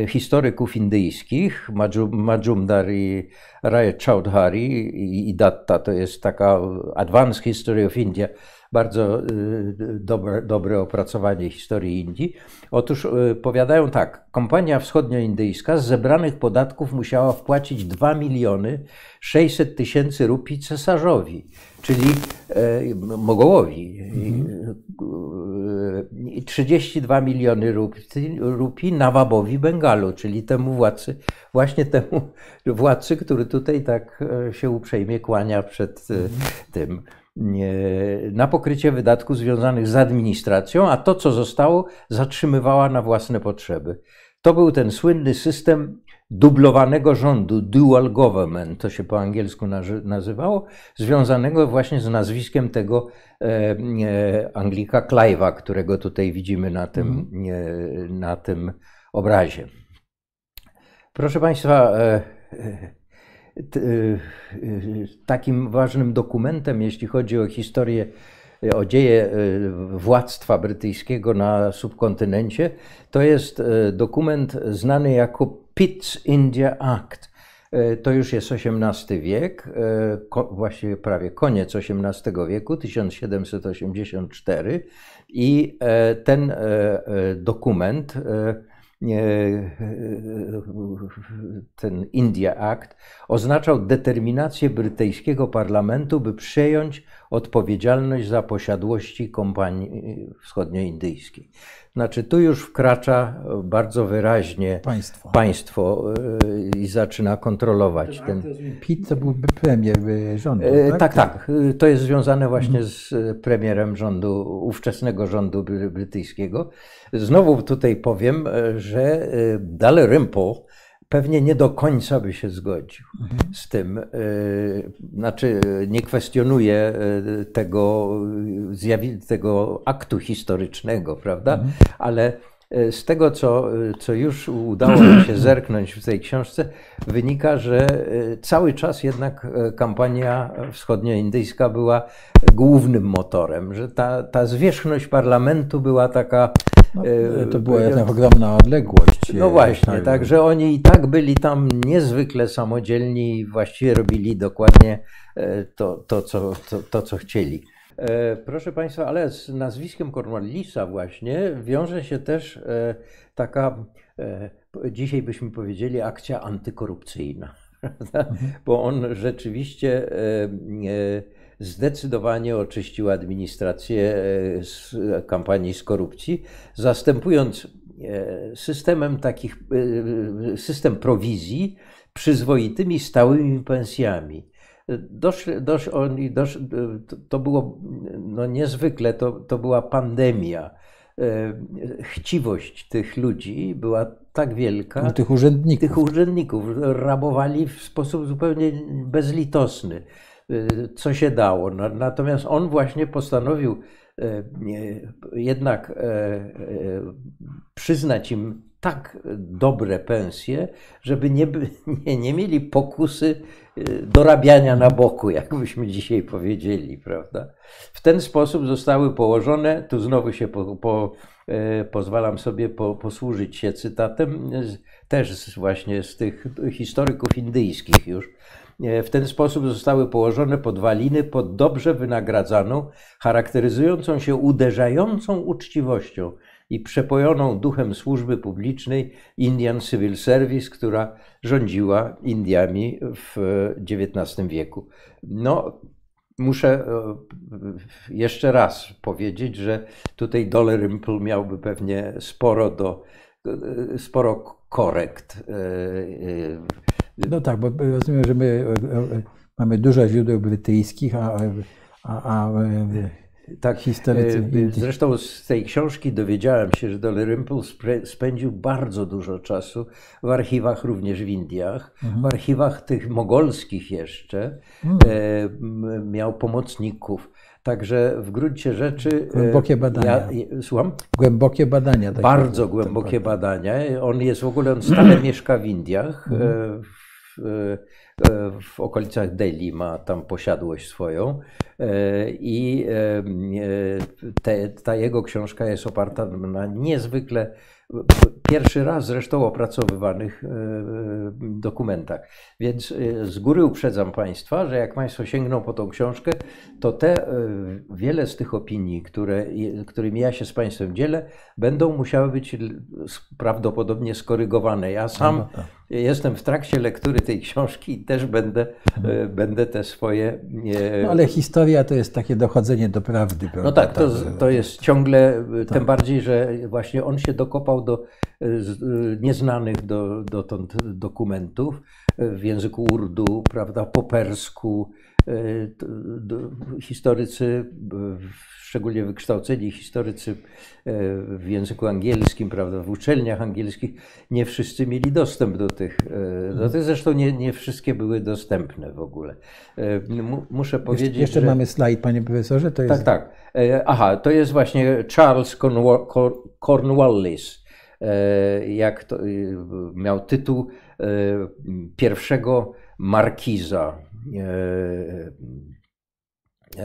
historyków indyjskich, Majumdar i Raya Chaudhary i Datta, to jest taka Advanced History of India, bardzo y, dobre, dobre opracowanie historii Indii. Otóż y, powiadają tak, kompania wschodnioindyjska z zebranych podatków musiała wpłacić 2 miliony 600 tysięcy rupii cesarzowi, czyli y, Mogołowi. Mhm. 32 miliony rupii, rupii Nawabowi Bengalu, czyli temu władcy, właśnie temu władcy, który tutaj tak się uprzejmie kłania przed mhm. tym na pokrycie wydatków związanych z administracją, a to, co zostało, zatrzymywała na własne potrzeby. To był ten słynny system dublowanego rządu, dual government, to się po angielsku nazywało, związanego właśnie z nazwiskiem tego e, Anglika Clive'a, którego tutaj widzimy na tym, mhm. na tym obrazie. Proszę Państwa, e, e, Y, y, takim ważnym dokumentem, jeśli chodzi o historię, o dzieje y, władztwa brytyjskiego na subkontynencie, to jest dokument znany jako Pitt's India Act. To już jest XVIII wiek, właściwie prawie koniec XVIII wieku, 1784, i e, ten e, e, dokument E, e, ten India Act, oznaczał determinację brytyjskiego parlamentu, by przejąć odpowiedzialność za posiadłości kompanii wschodnioindyjskiej. Znaczy, tu już wkracza e, bardzo wyraźnie państwo, państwo e, i zaczyna kontrolować tak, ten. ten... PIT to byłby premier e, rządu. Tak? tak, tak. To jest związane właśnie mhm. z premierem rządu, ówczesnego rządu brytyjskiego. Znowu tutaj powiem, że Dalrymple pewnie nie do końca by się zgodził mhm. z tym. E, znaczy, e, nie kwestionuję e, tego, tego aktu historycznego, prawda? Mhm. Ale z tego, co, co już udało mi się zerknąć w tej książce, wynika, że cały czas jednak kampania wschodnioindyjska była głównym motorem, że ta, ta zwierzchność parlamentu była taka no, e, e, to była e, jednak ogromna odległość. No właśnie, także oni i tak byli tam niezwykle samodzielni i właściwie robili dokładnie to, to, co, to, to co chcieli. Proszę Państwa, ale z nazwiskiem Cornwallisa właśnie wiąże się też taka, dzisiaj byśmy powiedzieli, akcja antykorupcyjna. [LAUGHS] Mhm. Bo on rzeczywiście zdecydowanie oczyścił administrację e, z e, kampanii z korupcji, zastępując e, systemem takich, system prowizji przyzwoitymi, stałymi pensjami. Dosz, dosz, oni, dosz, to było no niezwykle, to, to była pandemia. Chciwość tych ludzi była tak wielka. No, tych urzędników. Tych urzędników rabowali w sposób zupełnie bezlitosny. Y, co się dało. No, natomiast on właśnie postanowił y, jednak e, e, przyznać im tak dobre pensje, żeby nie, [LAUGHS] nie, nie mieli pokusy y, dorabiania na boku, jakbyśmy dzisiaj powiedzieli, prawda? W ten sposób zostały położone, tu znowu się po, po, e, pozwalam sobie po, posłużyć się cytatem, też właśnie z tych historyków indyjskich już, E, w ten sposób zostały położone podwaliny pod dobrze wynagradzaną, charakteryzującą się uderzającą uczciwością i przepojoną duchem służby publicznej Indian Civil Service, która rządziła Indiami w XIX e, wieku. No, muszę e, jeszcze raz powiedzieć, że tutaj Dalrymple miałby pewnie sporo do sporo korekt no tak, bo rozumiem, że my e, e, mamy dużo źródeł brytyjskich, a, e, a, a tak historycy. Zresztą z tej książki dowiedziałem się, że Dalrymple spędził bardzo dużo czasu w archiwach również w Indiach, mhm. w archiwach tych mogolskich jeszcze. Mhm. Miał pomocników. Także w gruncie rzeczy. Głębokie badania. Ja, słucham? Głębokie badania. Tak bardzo głębokie tak, tak. badania. On jest w ogóle, on stale [CLEARS THROAT] mieszka w Indiach. Mhm E, w, okolicach Delhi ma tam posiadłość swoją e, i e, te, ta jego książka jest oparta na niezwykle pierwszy raz zresztą opracowywanych dokumentach. Więc z góry uprzedzam Państwa, że jak Państwo sięgną po tą książkę, to te wiele z tych opinii, które, którymi ja się z Państwem dzielę, będą musiały być prawdopodobnie skorygowane. Ja sam no tak. Jestem w trakcie lektury tej książki i też będę, mhm. e, będę te swoje. E, no ale historia to jest takie dochodzenie do prawdy, no prawda? No tak, to, tak, to jest ciągle, e, tak. tym bardziej, że właśnie on się dokopał do nieznanych dotąd dokumentów w języku urdu, prawda, po persku. E, historycy, szczególnie wykształceni historycy e, w języku angielskim, prawda, w uczelniach angielskich, nie wszyscy mieli dostęp do tych. E, do tych zresztą nie, nie wszystkie były dostępne w ogóle. Muszę powiedzieć. Jeszcze, jeszcze że... mamy slajd, panie profesorze. To jest... Tak, tak. Aha, to jest właśnie Charles Cornwallis. Jak to, miał tytuł Y, pierwszego markiza y,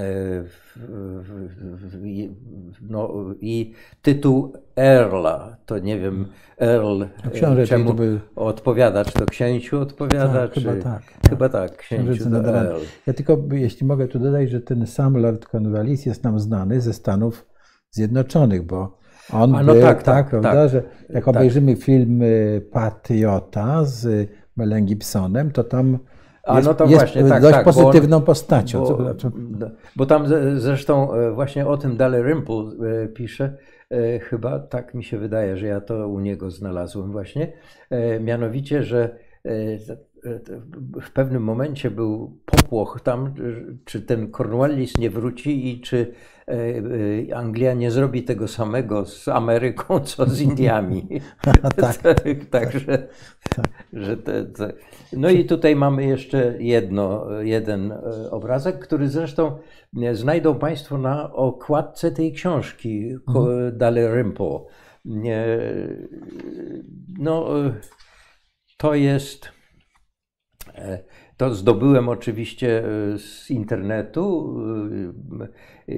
y, no, i tytuł Erla, to nie wiem, Earl, Książę czemu by... odpowiada, czy to księciu odpowiada, tak, czy... Chyba tak. tak. Chyba tak, księciu Earl. Ja tylko, jeśli mogę tu dodać, że ten sam Lord Cornwallis jest nam znany ze Stanów Zjednoczonych, bo on no był, tak, tak, tak, tak prawda, tak, że jak tak. obejrzymy tak. film y, Patriota z Melem Gibsonem, to tam a no jest, no to właśnie, dość tak, pozytywną bo on, postacią. Bo, bo, tam zresztą e, właśnie o tym Dalrymple e, pisze, e, chyba tak mi się wydaje, że ja to u niego znalazłem właśnie, mianowicie, że w pewnym momencie był popłoch tam, czy ten Cornwallis nie wróci i czy e, e, Anglia nie zrobi tego samego z Ameryką, [LAUGHS] co z Indiami. [LAUGHS] Tak. [LAUGHS] tak, Także, tak. że te, te. No i tutaj mamy jeszcze jedno, jeden e, obrazek, który zresztą znajdą Państwo na okładce tej książki mhm. Rympo. No, to jest E, to zdobyłem oczywiście e, z internetu e,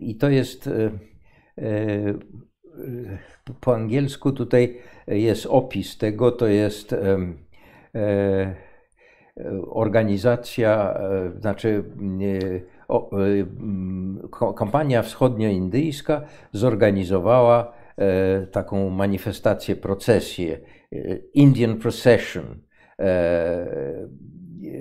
i to jest po angielsku tutaj jest opis tego, to jest organizacja, znaczy kampania wschodnioindyjska zorganizowała taką manifestację, procesję, Indian Procession E,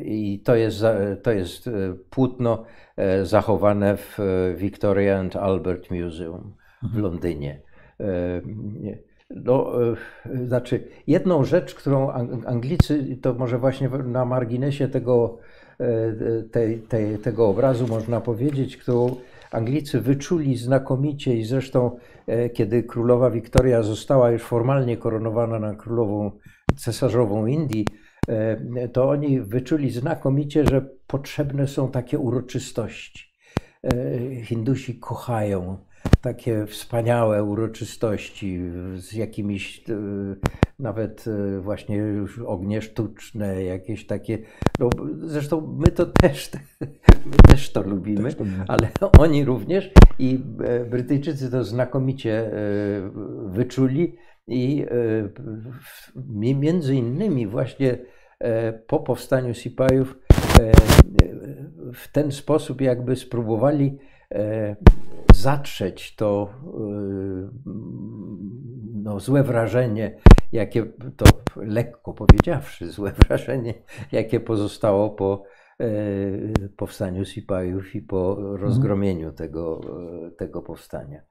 I to jest, to jest e, płótno e, zachowane w Victoria and Albert Museum w mhm. Londynie. No, znaczy, jedną rzecz, którą Anglicy, to może właśnie na marginesie tego, te, te, tego obrazu można powiedzieć, którą Anglicy wyczuli znakomicie i zresztą, kiedy królowa Wiktoria została już formalnie koronowana na królową cesarzową Indii, E, to oni wyczuli znakomicie, że potrzebne są takie uroczystości. E, Hindusi kochają takie wspaniałe uroczystości z jakimiś e, nawet właśnie ognie sztuczne, jakieś takie. No, zresztą my to też, [LAUGHS] my też to lubimy, ale [LAUGHS] oni również i Brytyjczycy to znakomicie wyczuli i między innymi właśnie E, po powstaniu Sipajów e, w ten sposób jakby spróbowali e, zatrzeć to no, złe wrażenie, jakie to lekko powiedziawszy, złe wrażenie, jakie pozostało po powstaniu Sipajów i po mhm. rozgromieniu tego, tego powstania.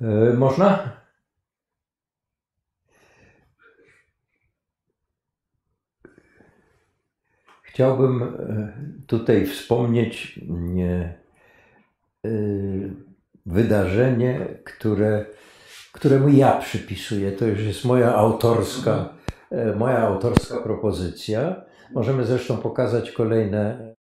Yy, można? Chciałbym e, tutaj wspomnieć e, wydarzenie, które, któremu ja przypisuję. To już jest moja autorska, moja autorska propozycja. Możemy zresztą pokazać kolejne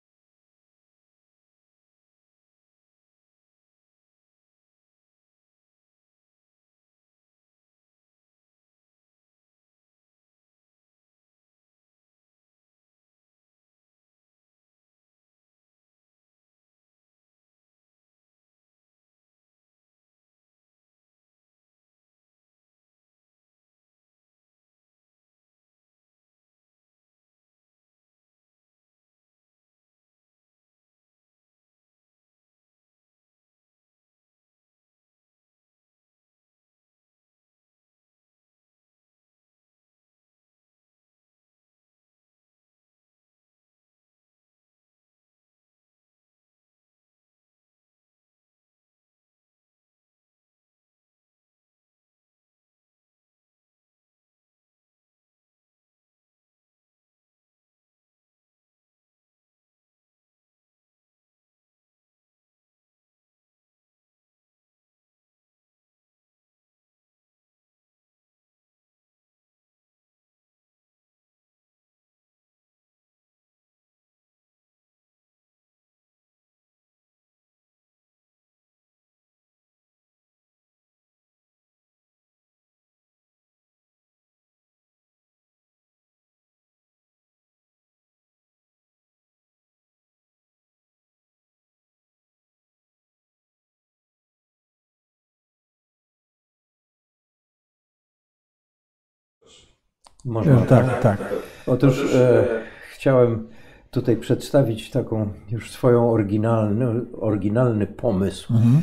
Można. No, tak, tak, tak. Otóż e, chciałem tutaj przedstawić taką już swoją oryginalny, oryginalny pomysł mhm.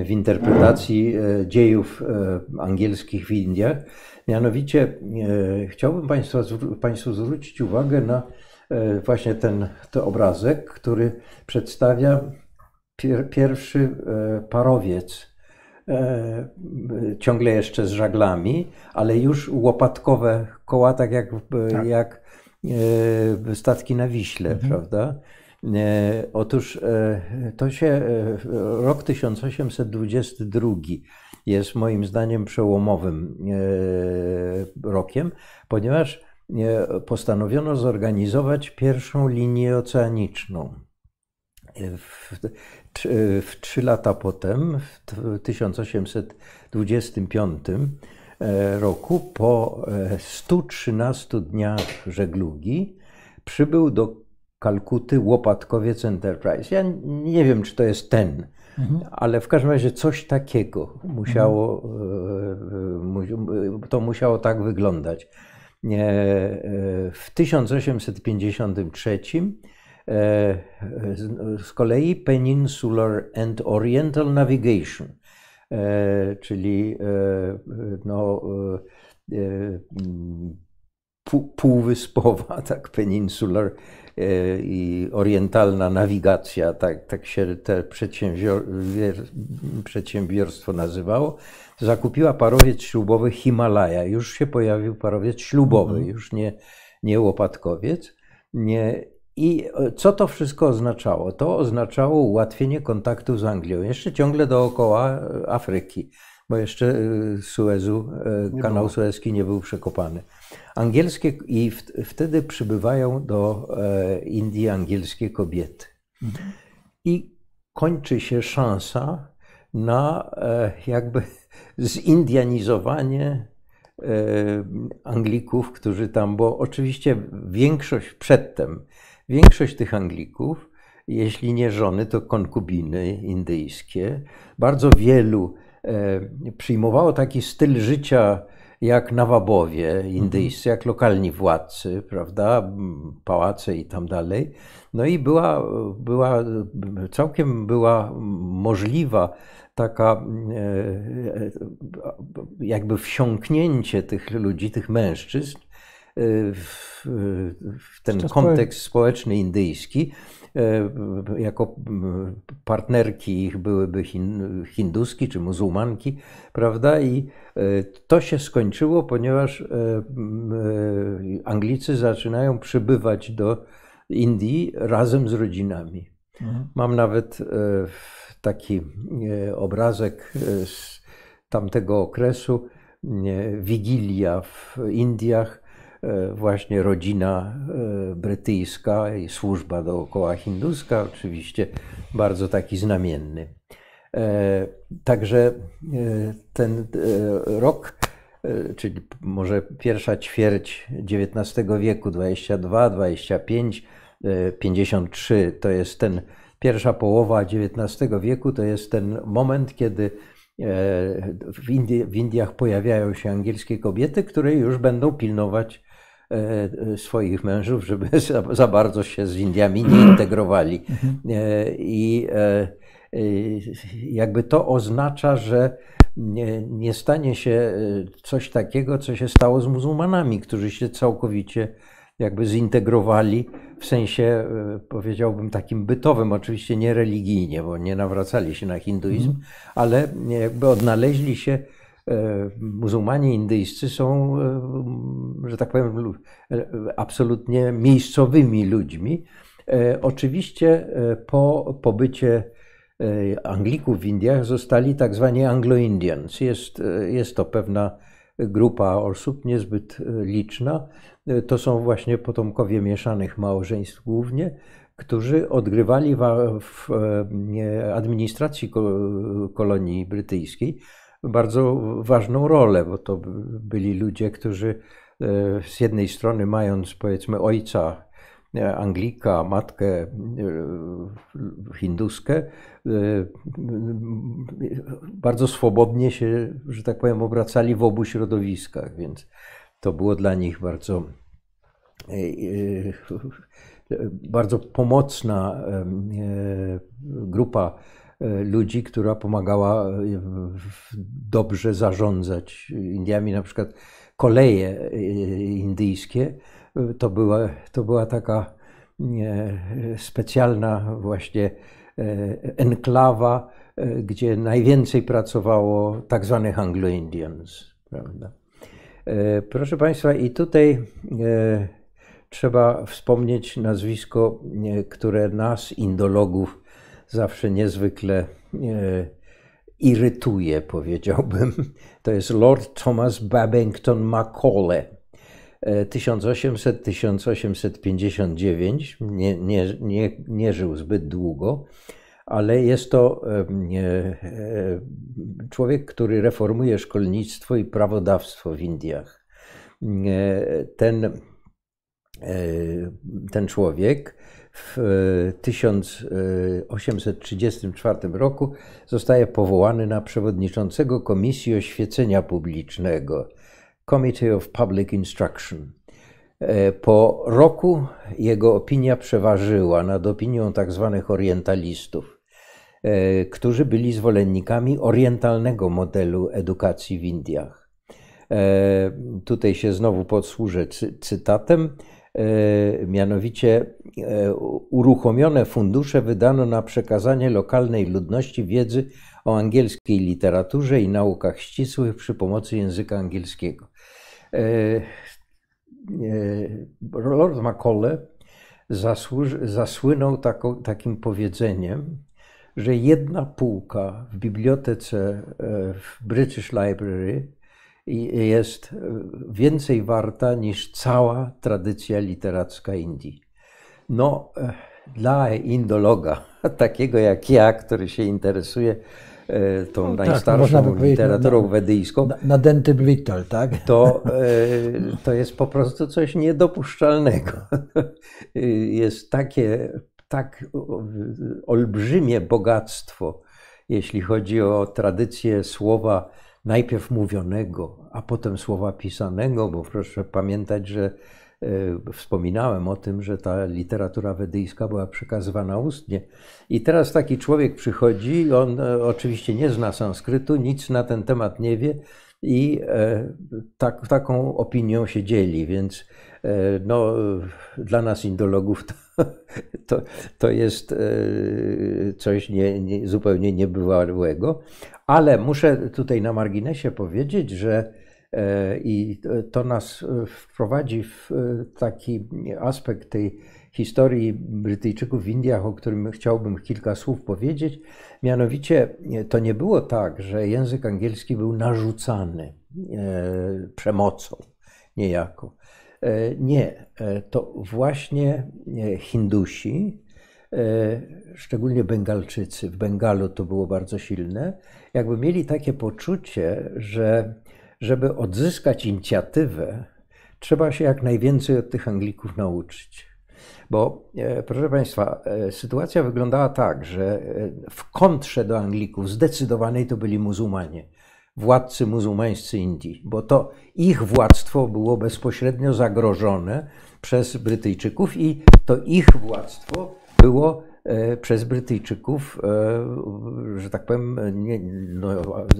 E, w interpretacji e, dziejów e, angielskich w Indiach. Mianowicie e, chciałbym państwa, Państwu zwrócić uwagę na e, właśnie ten, ten obrazek, który przedstawia pier, pierwszy parowiec E, ciągle jeszcze z żaglami, ale już łopatkowe koła, tak jak, e, tak. jak e, statki na Wiśle, mhm. prawda? Otóż to się, rok 1822 jest moim zdaniem przełomowym rokiem, ponieważ postanowiono zorganizować pierwszą linię oceaniczną. Y, w trzy lata potem, w 1825 e, roku, po 113 e, dniach żeglugi, przybył do Kalkuty łopatkowiec Enterprise. Ja nie wiem, czy to jest ten, mhm. ale w każdym razie coś takiego musiało, mhm. E, to musiało tak wyglądać. W 1853 E, z kolei Peninsular and Oriental Navigation, e, czyli e, no, mm, półwyspowa, [LAUGHS] tak, peninsular i orientalna nawigacja, tak, tak się te przedsiębiorstwo nazywało, zakupiła parowiec ślubowy Himalaja. Już się pojawił parowiec ślubowy, mhm. już nie, nie łopatkowiec. Nie, i e, co to wszystko oznaczało? To oznaczało ułatwienie kontaktów z Anglią, jeszcze ciągle dookoła e, Afryki, bo jeszcze e, Suezu, kanał było. Suezki nie był przekopany. Angielskie, I w, wtedy przybywają do Indii angielskie kobiety. Mhm. I kończy się szansa na jakby [LAUGHS] zindianizowanie Anglików, którzy tam, bo oczywiście większość przedtem Większość tych Anglików, jeśli nie żony, to konkubiny indyjskie, bardzo wielu e, przyjmowało taki styl życia jak nawabowie indyjscy, jak lokalni władcy, prawda, pałace i tam dalej. No i była, była całkiem była możliwa taka e, e, jakby wsiąknięcie tych ludzi, tych mężczyzn w, ten kontekst społeczny indyjski. E, jako partnerki ich byłyby hinduski czy muzułmanki, prawda? I e, to się skończyło, ponieważ e, Anglicy zaczynają przybywać do Indii razem z rodzinami. Mhm. Mam nawet taki obrazek z tamtego okresu, Wigilia w Indiach, E, właśnie rodzina e, brytyjska i służba dookoła hinduska, oczywiście bardzo taki znamienny. E, także ten rok, czyli może pierwsza ćwierć XIX wieku, 22, 25, 53, to jest ten, pierwsza połowa XIX wieku, to jest ten moment, kiedy w, Indi w Indiach pojawiają się angielskie kobiety, które już będą pilnować E, e, swoich mężów, żeby [LAUGHS] za, bardzo się z Indiami nie integrowali. Mhm. E, I jakby to oznacza, że nie, nie, stanie się coś takiego, co się stało z muzułmanami, którzy się całkowicie jakby zintegrowali w sensie, powiedziałbym, takim bytowym, oczywiście nie religijnie, bo nie nawracali się na hinduizm, mhm. ale jakby odnaleźli się E, muzułmanie indyjscy są, e, że tak powiem, e, absolutnie miejscowymi ludźmi. Oczywiście po pobycie Anglików w Indiach zostali tak zwani Anglo-Indians. Jest, jest to pewna grupa osób niezbyt liczna. To są właśnie potomkowie mieszanych małżeństw głównie, którzy odgrywali w administracji kolonii brytyjskiej bardzo ważną rolę, bo to byli ludzie, którzy e, z jednej strony mając powiedzmy ojca e, Anglika, matkę e, hinduskę, bardzo swobodnie się, że tak powiem, obracali w obu środowiskach, więc to było dla nich bardzo, bardzo pomocna grupa ludzi, która pomagała e, dobrze zarządzać Indiami. Na przykład koleje e, indyjskie e, to była, to była taka specjalna właśnie enklawa, gdzie najwięcej pracowało tak zwanych Anglo-Indians. Prawda? Proszę Państwa, i tutaj trzeba wspomnieć nazwisko, które nas, indologów, zawsze niezwykle e, irytuje, powiedziałbym. [LAUGHS] To jest Lord Thomas Babington Macaulay. 1800-1859, e, nie, nie, nie, nie żył zbyt długo, ale jest to e, człowiek, który reformuje szkolnictwo i prawodawstwo w Indiach. Ten, ten człowiek w 1834 e, e, roku zostaje powołany na przewodniczącego Komisji Oświecenia Publicznego, Committee of Public Instruction. E, po roku jego opinia przeważyła nad opinią tzw. Tak orientalistów, którzy byli zwolennikami orientalnego modelu edukacji w Indiach. Tutaj się znowu posłużę cy cytatem. E, mianowicie e, uruchomione fundusze wydano na przekazanie lokalnej ludności wiedzy o angielskiej literaturze i naukach ścisłych przy pomocy języka angielskiego. E, Lord Macaulay zasłynął takim powiedzeniem, że jedna półka w bibliotece w British Library jest e, więcej warta niż cała tradycja literacka Indii. No, e, dla indologa, [LAUGHS] takiego jak ja, który się interesuje e, tą no, tak, najstarszą tak, literaturą na, wedyjską. Nadęty na tak? To, to jest po prostu coś niedopuszczalnego. [LAUGHS] Jest takie, tak olbrzymie bogactwo, jeśli chodzi o tradycję słowa najpierw mówionego, a potem słowa pisanego, bo proszę pamiętać, że e, wspominałem o tym, że ta literatura wedyjska była przekazywana ustnie. I teraz taki człowiek przychodzi, on e, oczywiście nie zna sanskrytu, nic na ten temat nie wie i e, tak, taką opinią się dzieli, więc no, dla nas indologów to, [LAUGHS] to, to jest coś nie, nie, zupełnie niebywałego, ale muszę tutaj na marginesie powiedzieć, że e, i to nas e, wprowadzi w e, taki aspekt tej historii Brytyjczyków w Indiach, o którym chciałbym kilka słów powiedzieć. Mianowicie to nie było tak, że język angielski był narzucany przemocą niejako. Nie, to właśnie Hindusi E, szczególnie Bengalczycy, w Bengalu to było bardzo silne, jakby mieli takie poczucie, że żeby odzyskać inicjatywę, trzeba się jak najwięcej od tych Anglików nauczyć. Bo, e, proszę Państwa, e, sytuacja wyglądała tak, że w kontrze do Anglików zdecydowanej to byli muzułmanie, władcy muzułmańscy Indii, bo to ich władztwo było bezpośrednio zagrożone przez Brytyjczyków i to ich władztwo było e, przez Brytyjczyków, e, że tak powiem, nie, no,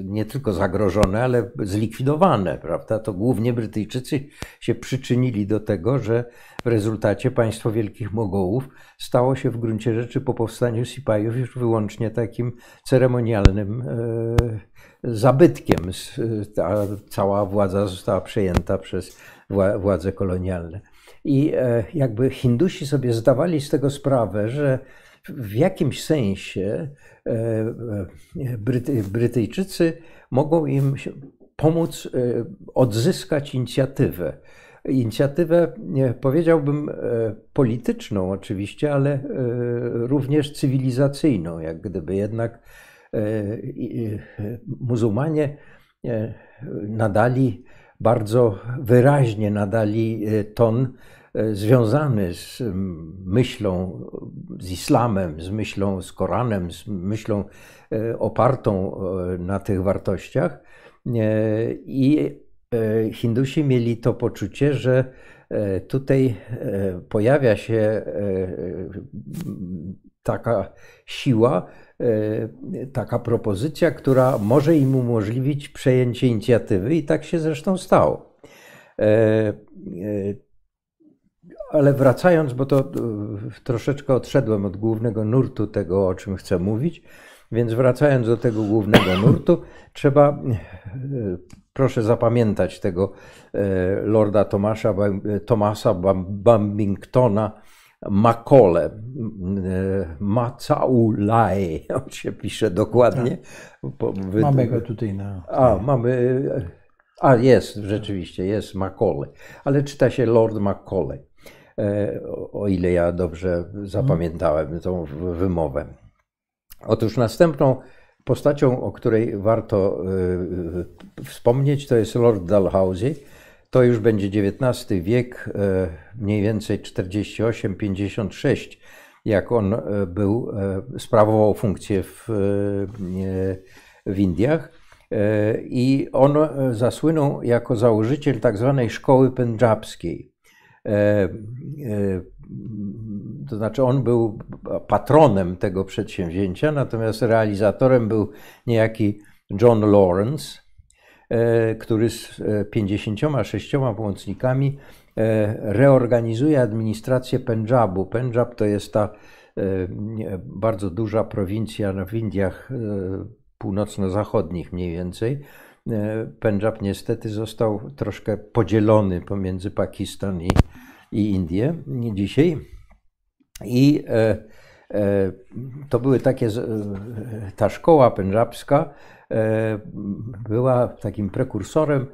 nie, tylko zagrożone, ale zlikwidowane, prawda? To głównie Brytyjczycy się przyczynili do tego, że w rezultacie państwo Wielkich Mogołów stało się w gruncie rzeczy po powstaniu Sipajów już wyłącznie takim ceremonialnym e, zabytkiem. Ta cała władza została przejęta przez władze kolonialne. I e, jakby Hindusi sobie zdawali z tego sprawę, że w jakimś sensie e, e, Bryty, Brytyjczycy mogą im pomóc odzyskać inicjatywę. Inicjatywę, powiedziałbym, polityczną oczywiście, ale również cywilizacyjną, jak gdyby jednak muzułmanie nadali bardzo wyraźnie nadali e, ton e, związany z myślą, z islamem, z myślą, z Koranem, z myślą e, opartą na tych wartościach. I Hindusi mieli to poczucie, że tutaj pojawia się taka siła, E, taka propozycja, która może im umożliwić przejęcie inicjatywy, i tak się zresztą stało. E, e, ale wracając, bo to troszeczkę odszedłem od głównego nurtu tego, o czym chcę mówić, więc wracając do tego głównego nurtu, trzeba, proszę zapamiętać tego lorda Tomasza, Tomasa Bambingtona, Makole, mm, e, Macaulay, [LAUGHS] on się pisze dokładnie. Tak. Mamy go tutaj na... A, mamy... E, a, jest, rzeczywiście, jest Makole, ale czyta się Lord Makole, e, o ile ja dobrze zapamiętałem tą wymowę. Otóż następną postacią, o której warto wspomnieć, to jest Lord Dalhousie, to już będzie XIX wiek, e, mniej więcej 48-56, jak on e, był, e, sprawował funkcję w, w Indiach. I on zasłynął jako założyciel tak zwanej szkoły pendżabskiej. To znaczy, on był patronem tego przedsięwzięcia, natomiast realizatorem był niejaki John Lawrence, E, który z 56 e, pomocnikami e, reorganizuje administrację Pendżabu. Pendżab to jest ta bardzo duża prowincja w Indiach północno-zachodnich mniej więcej. Pendżab niestety został troszkę podzielony pomiędzy Pakistan i, i Indię dzisiaj. I to były takie, ta szkoła pendżabska E, była takim prekursorem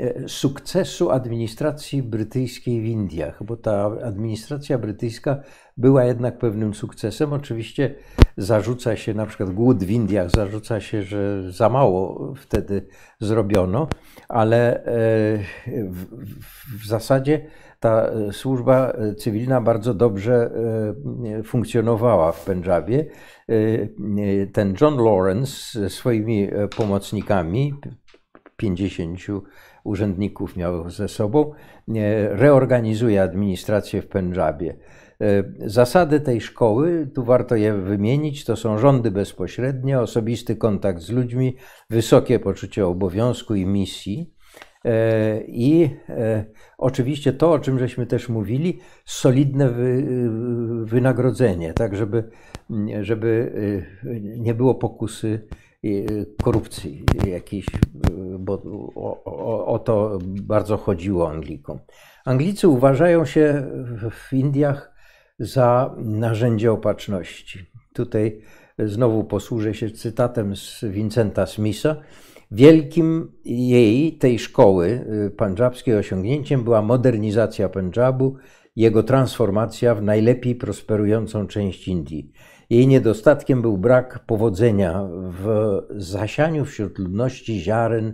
E, sukcesu administracji brytyjskiej w Indiach, bo ta administracja brytyjska była jednak pewnym sukcesem. Oczywiście zarzuca się na przykład głód w Indiach, zarzuca się, że za mało wtedy zrobiono, ale e, w, w zasadzie ta służba cywilna bardzo dobrze e, funkcjonowała w Pendżabie. Ten John Lawrence ze swoimi pomocnikami, 50 urzędników miał ze sobą, e, reorganizuje administrację w Pendżabie. E, zasady tej szkoły, tu warto je wymienić, to są rządy bezpośrednie, osobisty kontakt z ludźmi, wysokie poczucie obowiązku i misji. E, I oczywiście to, o czym żeśmy też mówili, solidne wynagrodzenie, tak żeby, żeby nie było pokusy korupcji jakiejś bo o, o, o to bardzo chodziło Anglikom. Anglicy uważają się w Indiach za narzędzie opatrzności. Tutaj znowu posłużę się cytatem z Vincenta Smitha. Wielkim jej, tej szkoły y, pandżabskiej osiągnięciem była modernizacja Pendżabu, jego transformacja w najlepiej prosperującą część Indii. Jej niedostatkiem był brak powodzenia w zasianiu wśród ludności ziaren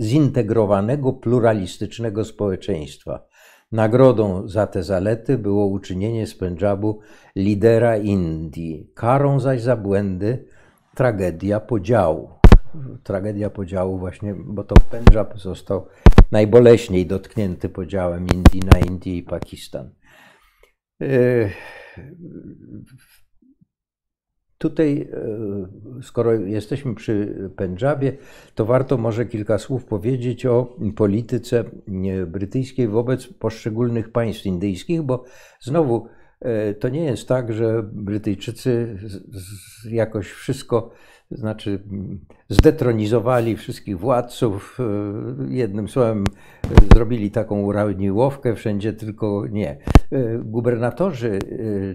zintegrowanego, pluralistycznego społeczeństwa. Nagrodą za te zalety było uczynienie z Pendżabu lidera Indii, karą zaś za błędy tragedia podziału. Tragedia podziału właśnie, bo to Pendżab został najboleśniej dotknięty podziałem Indii na Indię i Pakistan. Yy, Tutaj, e, skoro jesteśmy przy Pendżabie, to warto może kilka słów powiedzieć o polityce e, brytyjskiej wobec poszczególnych państw indyjskich, bo znowu e, to nie jest tak, że Brytyjczycy jakoś wszystko, znaczy zdetronizowali wszystkich władców, jednym słowem zrobili taką urawniłowkę wszędzie, tylko nie. Gubernatorzy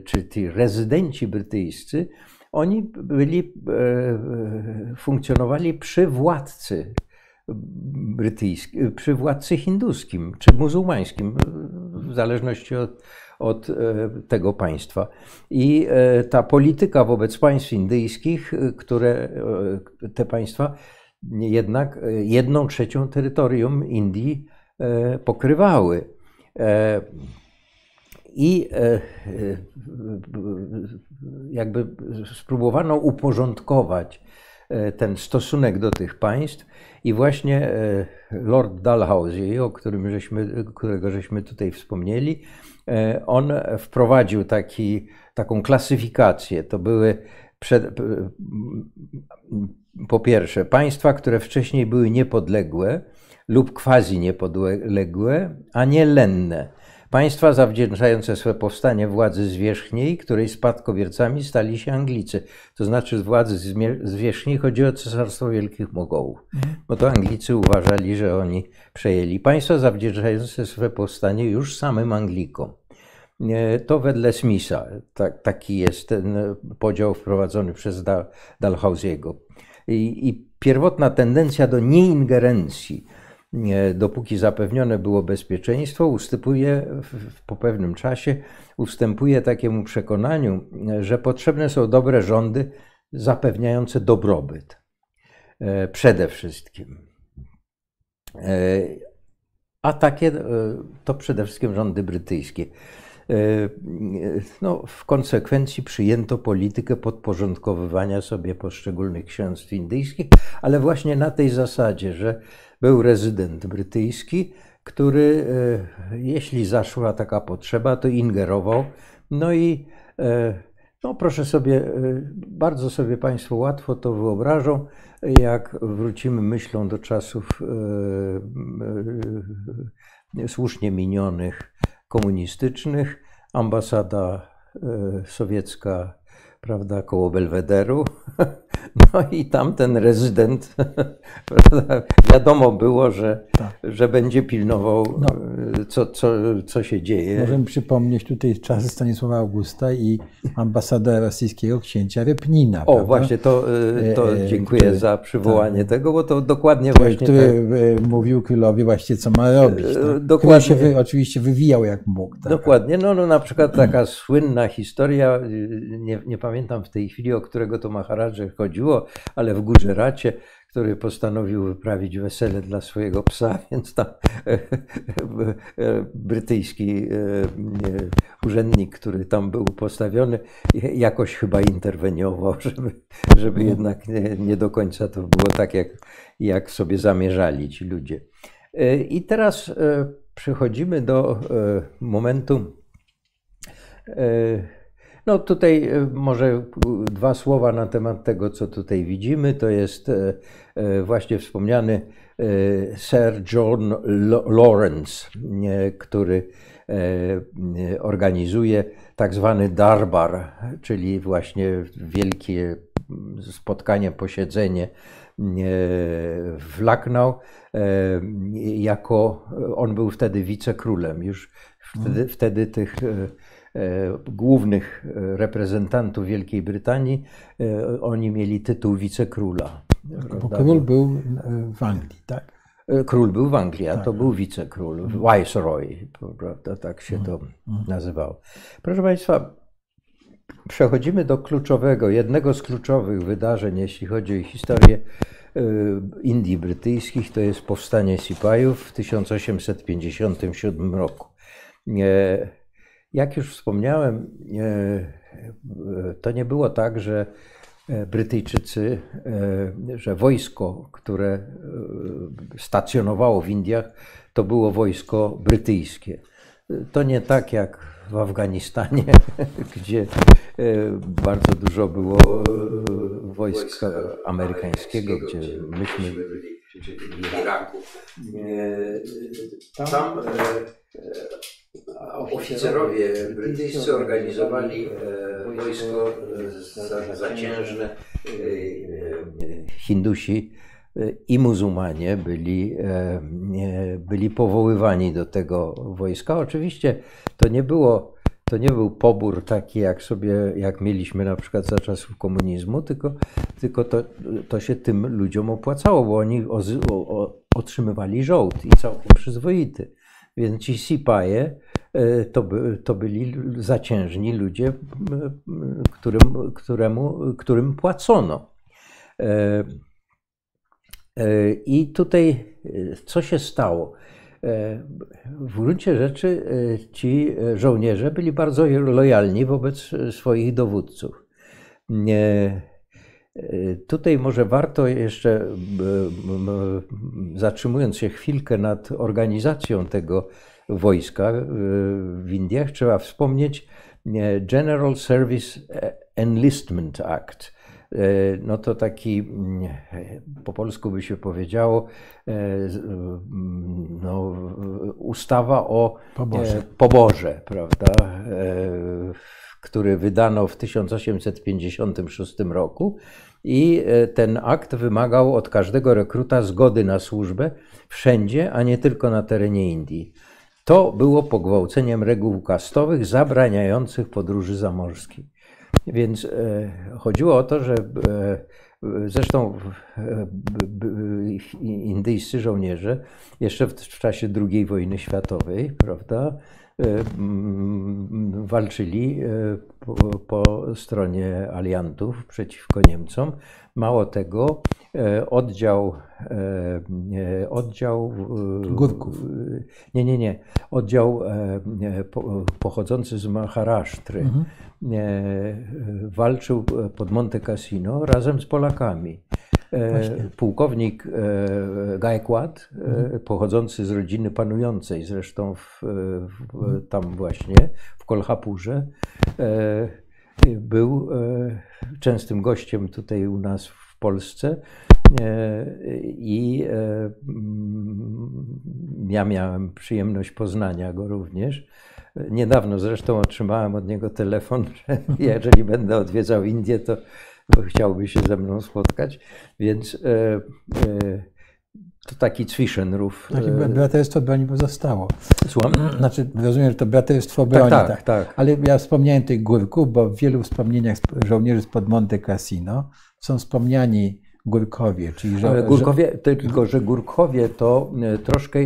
czy ci rezydenci brytyjscy, oni byli, e, e, funkcjonowali przy władcy brytyjskim, e, przy władcy hinduskim czy muzułmańskim, w zależności od, od tego państwa. I ta polityka wobec państw indyjskich, które te państwa jednak jedną trzecią terytorium Indii pokrywały i e, e, jakby spróbowano uporządkować e, ten stosunek do tych państw i właśnie Lord Dalhousie, o którym żeśmy, którego żeśmy tutaj wspomnieli, on wprowadził taki, taką klasyfikację. To były przed, po pierwsze państwa, które wcześniej były niepodległe lub quasi niepodległe, a nie lenne Państwa zawdzięczające swe powstanie władzy zwierzchniej, której spadkobiercami stali się Anglicy. To znaczy z władzy zwierzchniej chodzi o Cesarstwo Wielkich Mogołów, bo mhm. no to Anglicy uważali, że oni przejęli. Państwa zawdzięczające swe powstanie już samym Anglikom. E, to wedle Smitha, tak, taki jest ten e, podział wprowadzony przez Dalhousiego. I, I pierwotna tendencja do nieingerencji dopóki zapewnione było bezpieczeństwo, ustępuje po pewnym czasie ustępuje takiemu przekonaniu, że potrzebne są dobre rządy zapewniające dobrobyt. E, przede wszystkim. E, a takie e, to przede wszystkim rządy brytyjskie. E, no, w konsekwencji przyjęto politykę podporządkowywania sobie poszczególnych księstw indyjskich, ale właśnie na tej zasadzie, że był rezydent brytyjski, który, e, jeśli zaszła taka potrzeba, to ingerował. No i e, no proszę sobie, bardzo sobie Państwo łatwo to wyobrażą, jak wrócimy myślą do czasów słusznie minionych komunistycznych, ambasada e, sowiecka prawda, koło Belwederu. [LAUGHS] No i tamten rezydent, [LAUGHS] prawda, wiadomo było, że, tak. że będzie pilnował no, e, co, co, co się dzieje. Możemy przypomnieć tutaj czasy Stanisława Augusta i ambasadora rosyjskiego księcia Repnina. O, prawda? właśnie, to, e, to e, e, dziękuję który, za przywołanie tak, tego, bo to dokładnie który, właśnie... Który tak. mówił królowi właśnie, co ma robić. Tak? Dokładnie. Który się wy, oczywiście wywijał jak mógł. Tak? Dokładnie. No, no na przykład taka [CLEARS THROAT] słynna historia, nie, nie pamiętam w tej chwili, o którego to Maharadże chodziło, ale w Gujaracie, który postanowił wyprawić wesele dla swojego psa, [LAUGHS] więc tam e, brytyjski e, e, urzędnik, który tam był postawiony, jakoś chyba interweniował, [LAUGHS] żeby, żeby jednak nie, nie do końca to było tak, jak, jak sobie zamierzali ci ludzie. I teraz przechodzimy do momentu no tutaj e, może e, dwa słowa na temat tego, co tutaj widzimy. To jest e, właśnie wspomniany Sir John Lawrence, który organizuje tak zwany darbar, czyli właśnie wielkie mm, spotkanie, posiedzenie w Lucknow, jako on był wtedy wicekrólem. Już wtedy, wtedy tych E, głównych e, reprezentantów Wielkiej Brytanii, e, oni mieli tytuł wicekróla. Bo król był w Anglii, tak? Król był w Anglii, a tak. to tak. był wicekról, mhm. viceroy, prawda, tak się to mhm. Mhm. nazywało. Proszę Państwa, przechodzimy do kluczowego, jednego z kluczowych wydarzeń, jeśli chodzi o historię Indii Brytyjskich, to jest powstanie Sipajów w 1857 roku. Jak już wspomniałem, e, to nie było tak, że e, Brytyjczycy, e, że wojsko, które stacjonowało w Indiach, to było wojsko brytyjskie. To nie tak jak w Afganistanie, [LAUGHS] gdzie bardzo dużo było wojska amerykańskiego, gdzie myśmy w Iraku. E, tam e, e, oficerowie brytyjscy organizowali wojsko zaciężne. Hindusi i muzułmanie byli, byli powoływani do tego wojska. Oczywiście to nie było to nie był pobór taki, jak sobie, jak mieliśmy na przykład za czasów komunizmu, tylko, tylko to, to się tym ludziom opłacało, bo oni o, o, otrzymywali żołd i całkiem przyzwoity. Więc ci sipaje e, to, by, to byli zaciężni ludzie, którym, któremu, którym płacono. E, e, I tutaj co się stało? E, w gruncie rzeczy e, ci e, żołnierze byli bardzo lojalni wobec swoich dowódców. Tutaj może warto jeszcze, zatrzymując się chwilkę nad organizacją tego wojska w Indiach, trzeba wspomnieć General Service Enlistment Act, E, no to taki mm, po polsku by się powiedziało e, mm, no, ustawa o poborze. E, poborze, prawda, który wydano w 1856 roku i ten akt wymagał od każdego rekruta zgody na służbę wszędzie, a nie tylko na terenie Indii. To było pogwałceniem reguł kastowych zabraniających podróży zamorskiej. Więc e, chodziło o to, że e, Zresztą e, indyjscy żołnierze jeszcze w, czasie II wojny światowej, prawda, Y, mm, walczyli y, po, stronie aliantów przeciwko Niemcom. Mało tego, y, oddział, oddział Górków. Nie, nie, nie. Oddział pochodzący z Maharasztry mhm. walczył pod Monte Cassino razem z Polakami. Właśnie. E, pułkownik e, Gajkład, e, mhm. pochodzący z rodziny panującej zresztą w, w, mhm. tam właśnie, w Kolhapurze, był częstym gościem tutaj u nas w Polsce. I ja miałem przyjemność poznania go również. Niedawno zresztą otrzymałem od niego telefon, że [LAUGHS] jeżeli będę odwiedzał Indię, to chciałby się ze mną spotkać, więc e, e, to taki Zwischenruf. E, Takie braterstwo broni pozostało. Słucham? Znaczy, rozumiem, że to braterstwo tak, broni. Tak, tak, tak. Ale ja wspomniałem tych górków, bo w wielu wspomnieniach żołnierzy spod Monte Cassino są wspomniani górkowie. Czyli żo- górkowie, tylko że górkowie to troszkę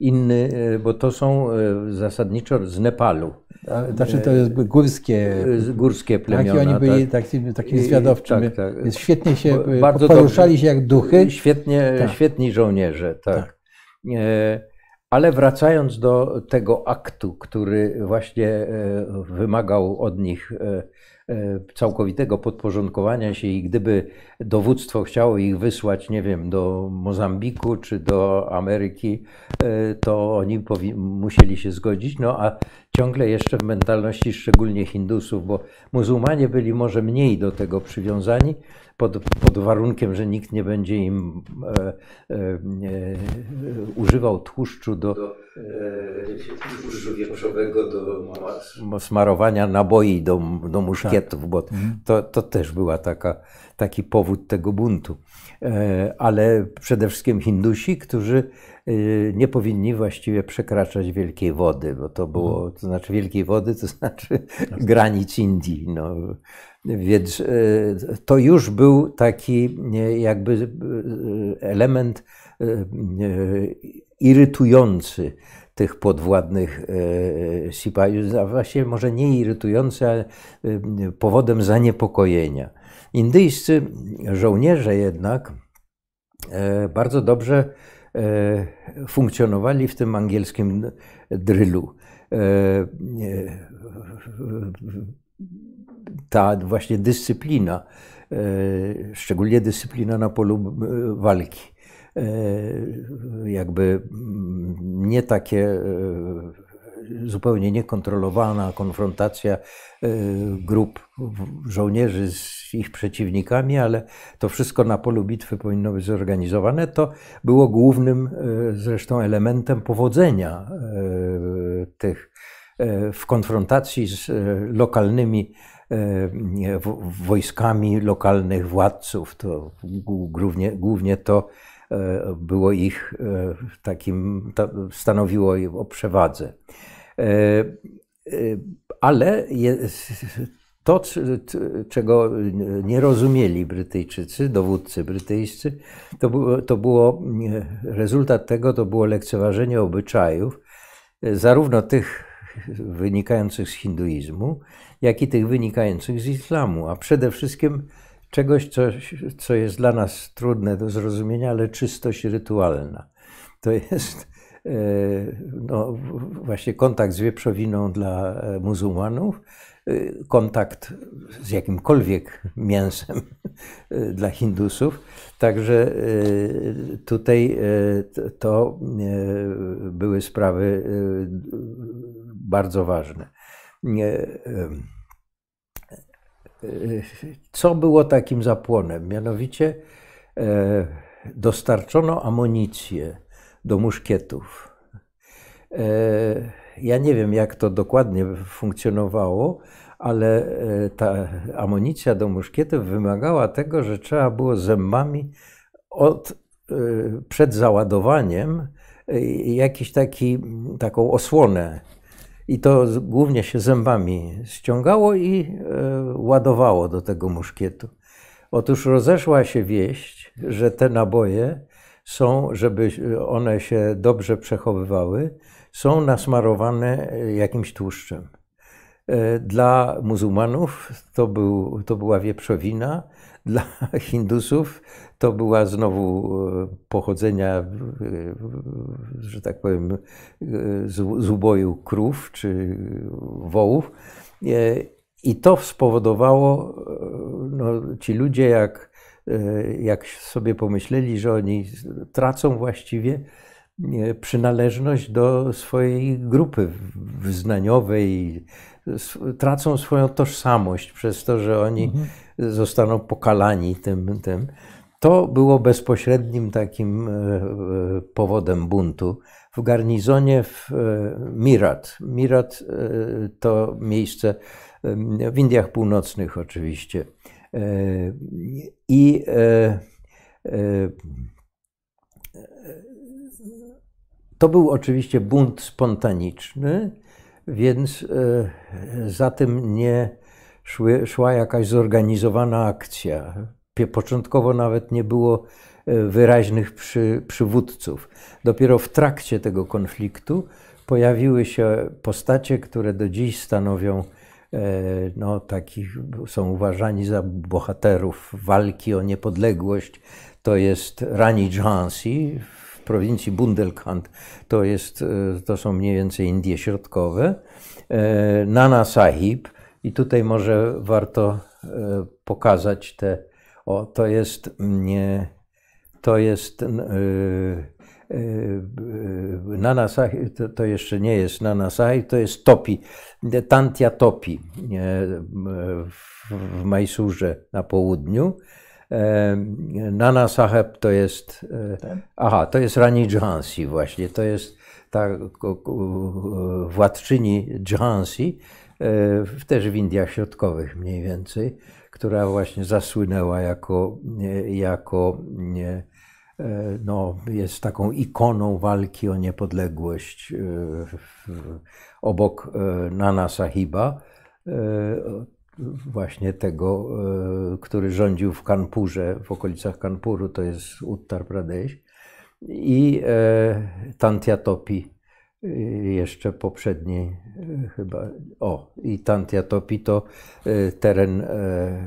inny, bo to są zasadniczo z Nepalu. Znaczy to jest e, górskie, górskie tak, plemiona. Tak, oni byli tak? takimi, takimi zwiadowczymi. Tak, tak. Świetnie się Bardzo poruszali dobrze. się jak duchy. Świetnie, tak. Świetni żołnierze, tak. tak. E, ale wracając do tego aktu, który właśnie e, wymagał od nich całkowitego podporządkowania się i gdyby dowództwo chciało ich wysłać, nie wiem, do Mozambiku czy do Ameryki, to oni musieli się zgodzić. No a ciągle jeszcze w mentalności szczególnie Hindusów, bo muzułmanie byli może mniej do tego przywiązani, pod, pod warunkiem, że nikt nie będzie im e, e, e, używał tłuszczu do, do e, tłuszczu wieprzowego, do smarowania naboi do, do muszkietów, tak. bo mhm. to, to też była taka, taki powód tego buntu. E, ale przede wszystkim Hindusi, którzy Y, nie powinni właściwie przekraczać wielkiej wody, bo to było, mhm. to znaczy wielkiej wody, to [LAUGHS] znaczy granic Indii. No. Więc y, to już był taki jakby y, element irytujący tych podwładnych Sipajów, a właściwie może nie irytujący, ale powodem zaniepokojenia. Indyjscy żołnierze jednak bardzo dobrze E, funkcjonowali w tym angielskim drylu. E, e, ta właśnie dyscyplina, szczególnie dyscyplina na polu walki, jakby mm, nie takie zupełnie niekontrolowana konfrontacja y, grup żołnierzy z ich przeciwnikami, ale to wszystko na polu bitwy powinno być zorganizowane. To było głównym y, zresztą elementem powodzenia y, tych w konfrontacji z lokalnymi wojskami lokalnych władców. To głównie, głównie to było ich e, takim, stanowiło o przewadze. E, e, ale to, czego nie rozumieli Brytyjczycy, dowódcy brytyjscy, to było, to było rezultat tego to było lekceważenie obyczajów, zarówno tych wynikających z hinduizmu, jak i tych wynikających z islamu, a przede wszystkim czegoś, co, co jest dla nas trudne do zrozumienia, ale czystość rytualna. To jest e, no, właśnie kontakt z wieprzowiną dla e, muzułmanów, e, kontakt z jakimkolwiek mięsem dla Hindusów. Także tutaj to były sprawy bardzo ważne co było takim zapłonem? Mianowicie e, dostarczono amunicję do muszkietów. E, ja nie wiem, jak to dokładnie funkcjonowało, ale e, ta amunicja do muszkietów wymagała tego, że trzeba było zębami od, przed załadowaniem jakiś taki, taką osłonę i to głównie się zębami ściągało i e, ładowało do tego muszkietu. Otóż rozeszła się wieść, że te naboje są, żeby one się dobrze przechowywały, są nasmarowane e, jakimś tłuszczem. E, dla muzułmanów to, był, to była wieprzowina, dla Hindusów to była znowu e, pochodzenia, e, że tak powiem, e, z, z uboju krów czy wołów. I to spowodowało, no, ci ludzie, jak, jak sobie pomyśleli, że oni tracą właściwie przynależność do swojej grupy wyznaniowej, tracą swoją tożsamość przez to, że oni mhm. zostaną pokalani tym, tym. To było bezpośrednim takim e, e, powodem buntu. W garnizonie w e, Mirat. Mirat to miejsce w Indiach Północnych oczywiście. I to był oczywiście bunt spontaniczny, więc e, za tym nie szły, szła jakaś zorganizowana akcja. Początkowo nawet nie było e, wyraźnych przy, przywódców. Dopiero w trakcie tego konfliktu pojawiły się postacie, które do dziś stanowią e, no, takich są uważani za bohaterów walki o niepodległość. To jest Rani Jhansi prowincji Bundelkhand, to, jest, e, to są mniej więcej Indie Środkowe, e, Nana Sahib i tutaj może warto e, pokazać te, o to jest, nie, to jest Nana Sahib, to, to jeszcze nie jest Nana Sahib, to jest Topi, Tantia Topi w, w Majsurze na południu. Nana Saheb to jest. E, tak? Aha, to jest Rani Jhansi właśnie. To jest ta władczyni Jhansi, e, też w Indiach Środkowych mniej więcej, która właśnie zasłynęła jako, e, jako no, jest taką ikoną walki o niepodległość obok Nana Sahiba właśnie tego, e, który rządził w Kanpurze, w okolicach Kanpuru, to jest Uttar Pradesh, i e, Tantiatopi, e, jeszcze poprzedniej chyba, o, i Tantiatopi to teren,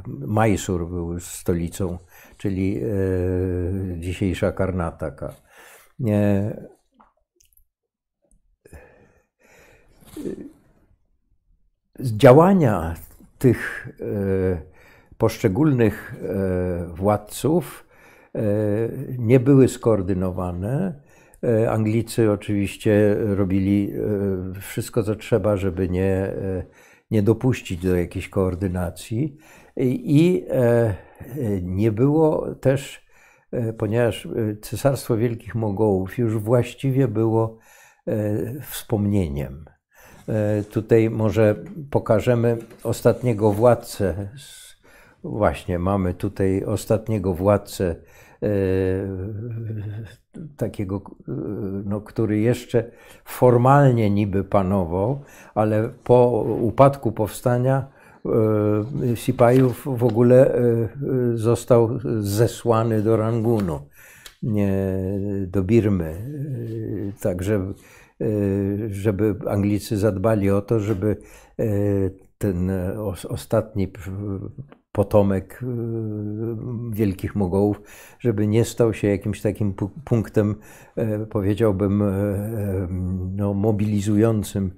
Majsur był stolicą, czyli dzisiejsza Karnataka. Działania tych e, poszczególnych e, władców e, nie były skoordynowane. Anglicy oczywiście robili wszystko, co trzeba, żeby nie, nie dopuścić do jakiejś koordynacji. I nie było też, ponieważ Cesarstwo Wielkich Mogołów już właściwie było wspomnieniem E, tutaj może pokażemy ostatniego władcę. Właśnie, mamy tutaj ostatniego władcę, e, takiego, e, no, który jeszcze formalnie niby panował, ale po upadku powstania Sipajów w ogóle został zesłany do Rangunu, do Birmy. Także Y, żeby Anglicy zadbali o to, żeby y, ten e, ostatni potomek y, wielkich mogołów, żeby nie stał się jakimś takim punktem, e, powiedziałbym, e, no, mobilizującym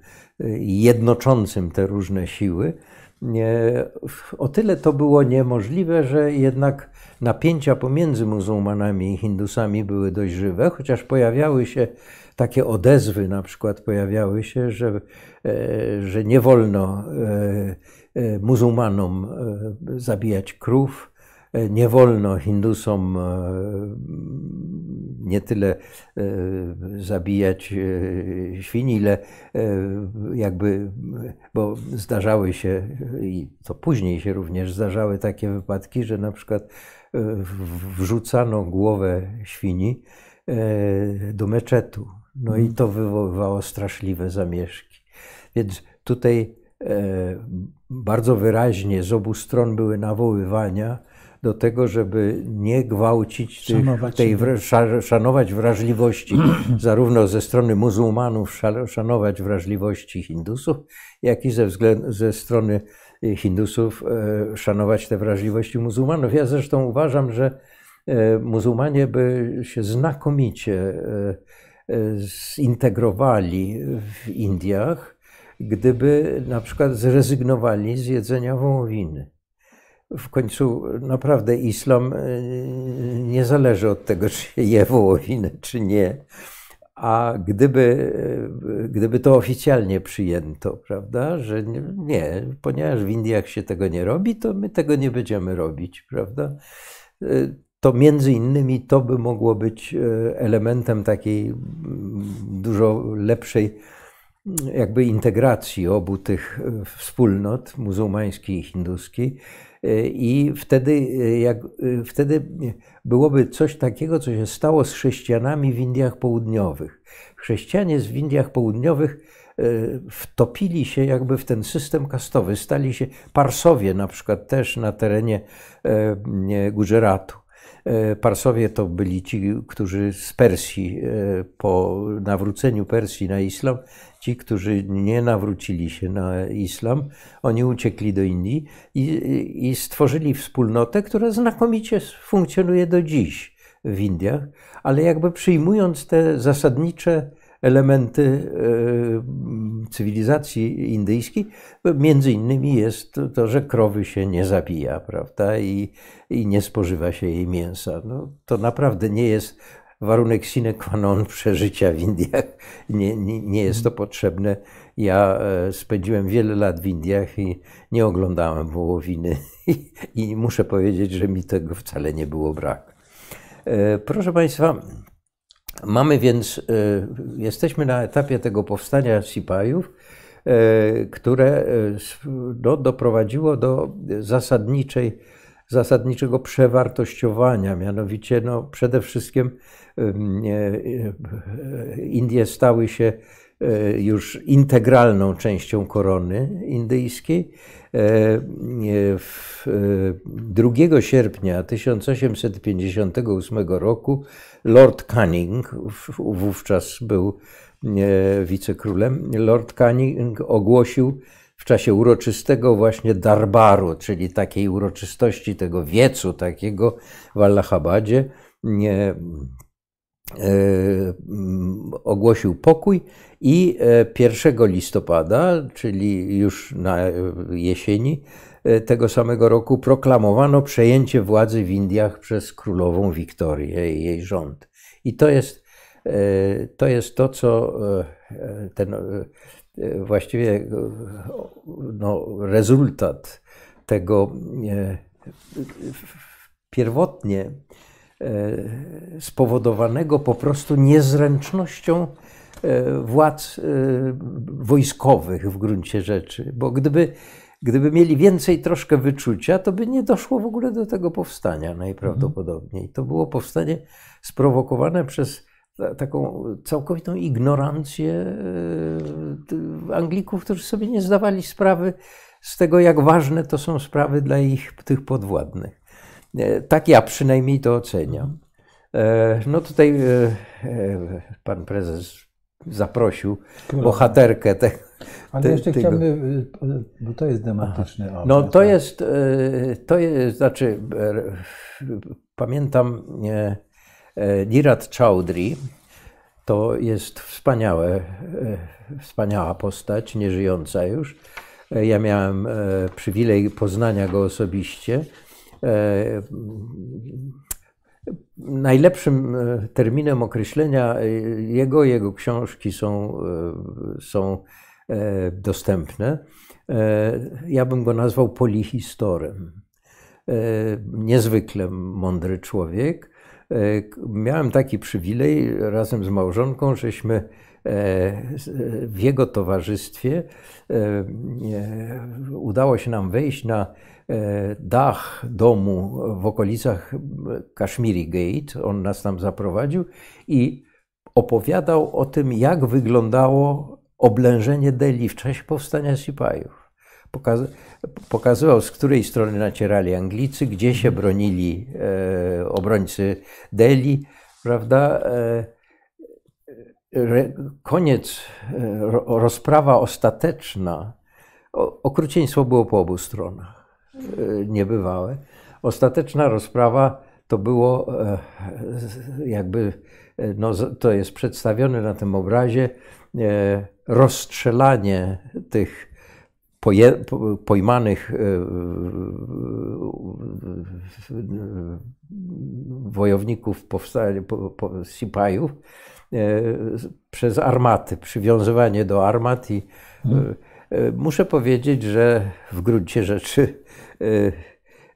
i jednoczącym te różne siły. O tyle to było niemożliwe, że jednak napięcia pomiędzy muzułmanami i Hindusami były dość żywe, chociaż pojawiały się takie odezwy na przykład pojawiały się, że, e, że nie wolno e, e, muzułmanom zabijać krów, nie wolno Hindusom nie tyle zabijać świń, ile jakby, bo zdarzały się, i to później się również zdarzały takie wypadki, że na przykład wrzucano głowę świni do meczetu no i to wywoływało straszliwe zamieszki. Więc tutaj e, bardzo wyraźnie z obu stron były nawoływania do tego, żeby nie gwałcić tych, szanować tej, wra- szanować wrażliwości, [CLEARS THROAT] zarówno ze strony muzułmanów, szanować wrażliwości Hindusów, jak i ze, ze strony e, Hindusów e, szanować te wrażliwości muzułmanów. Ja zresztą uważam, że muzułmanie by się znakomicie E, zintegrowali w Indiach, gdyby na przykład zrezygnowali z jedzenia wołowiny. W końcu naprawdę islam e, nie zależy od tego, czy się je wołowinę, czy nie. A gdyby, e, gdyby to oficjalnie przyjęto, prawda, że nie, ponieważ w Indiach się tego nie robi, to my tego nie będziemy robić, prawda? to między innymi to by mogło być e, elementem takiej dużo lepszej jakby integracji obu tych e, wspólnot, muzułmańskiej i hinduskiej. E, I wtedy, jak, wtedy byłoby coś takiego, co się stało z chrześcijanami w Indiach Południowych. Chrześcijanie w Indiach Południowych wtopili się jakby w ten system kastowy, stali się Parsowie na przykład też na terenie Gujaratu E, Parsowie to byli ci, którzy z Persji, e, po nawróceniu Persji na islam, ci, którzy nie nawrócili się na islam, oni uciekli do Indii i, i stworzyli wspólnotę, która znakomicie funkcjonuje do dziś w Indiach, ale jakby przyjmując te zasadnicze elementy e, cywilizacji indyjskiej. Między innymi jest to, że krowy się nie zabija, prawda, i, i nie spożywa się jej mięsa. No, to naprawdę nie jest warunek sine qua non [LAUGHS] przeżycia w Indiach. Nie, nie, nie, jest to potrzebne. Ja e, spędziłem wiele lat w Indiach i nie oglądałem wołowiny [LAUGHS] i, i muszę powiedzieć, że mi tego wcale nie było brak. E, proszę Państwa, Mamy więc, e, jesteśmy na etapie tego powstania Sipajów, e, które e, no, doprowadziło do zasadniczej, zasadniczego przewartościowania, mianowicie no, przede wszystkim Indie stały się już integralną częścią korony indyjskiej 2 e, e, sierpnia 1858 roku Lord Canning, wówczas był wicekrólem, Lord Canning ogłosił w czasie uroczystego właśnie darbaru, czyli takiej uroczystości tego wiecu takiego w Allahabadzie, E, mm, ogłosił pokój i 1 e, listopada, czyli już na e, jesieni tego samego roku, proklamowano przejęcie władzy w Indiach przez królową Wiktorię i jej rząd. I to jest to, jest to co ten właściwie no, rezultat tego pierwotnie E, spowodowanego po prostu niezręcznością e, władz e, wojskowych w gruncie rzeczy. Bo gdyby, gdyby mieli więcej troszkę wyczucia, to by nie doszło w ogóle do tego powstania najprawdopodobniej. To było powstanie sprowokowane przez taką całkowitą ignorancję Anglików, którzy sobie nie zdawali sprawy z tego, jak ważne to są sprawy dla ich tych podwładnych. E, tak ja przynajmniej to oceniam. E, no tutaj e, pan prezes zaprosił bohaterkę tego. Ale jeszcze tego. chciałbym, bo to jest dramatyczny No to tak. jest, to jest, znaczy pamiętam Nirat Chowdhury, to jest wspaniałe, wspaniała postać, nieżyjąca już. Ja miałem przywilej poznania go osobiście. E, najlepszym e, terminem określenia e, jego, jego książki są, są dostępne. Ja bym go nazwał polihistorem. Niezwykle mądry człowiek. Miałem taki przywilej razem z małżonką, żeśmy w jego towarzystwie udało się nam wejść na E, dach domu w okolicach Kashmiri Gate. On nas tam zaprowadził i opowiadał o tym, jak wyglądało oblężenie Delhi w czasie powstania Sipajów. Pokazywał, z której strony nacierali Anglicy, gdzie się bronili e, obrońcy Delhi, prawda? E, koniec, rozprawa ostateczna, okrucieństwo było po obu stronach. Y, niebywałe. Ostateczna rozprawa to było e, jakby, e, no, to jest przedstawione na tym obrazie, e, rozstrzelanie tych pojmanych wojowników, powstania, sipajów przez armaty, przywiązywanie do armat i mhm. muszę powiedzieć, że w gruncie rzeczy Y,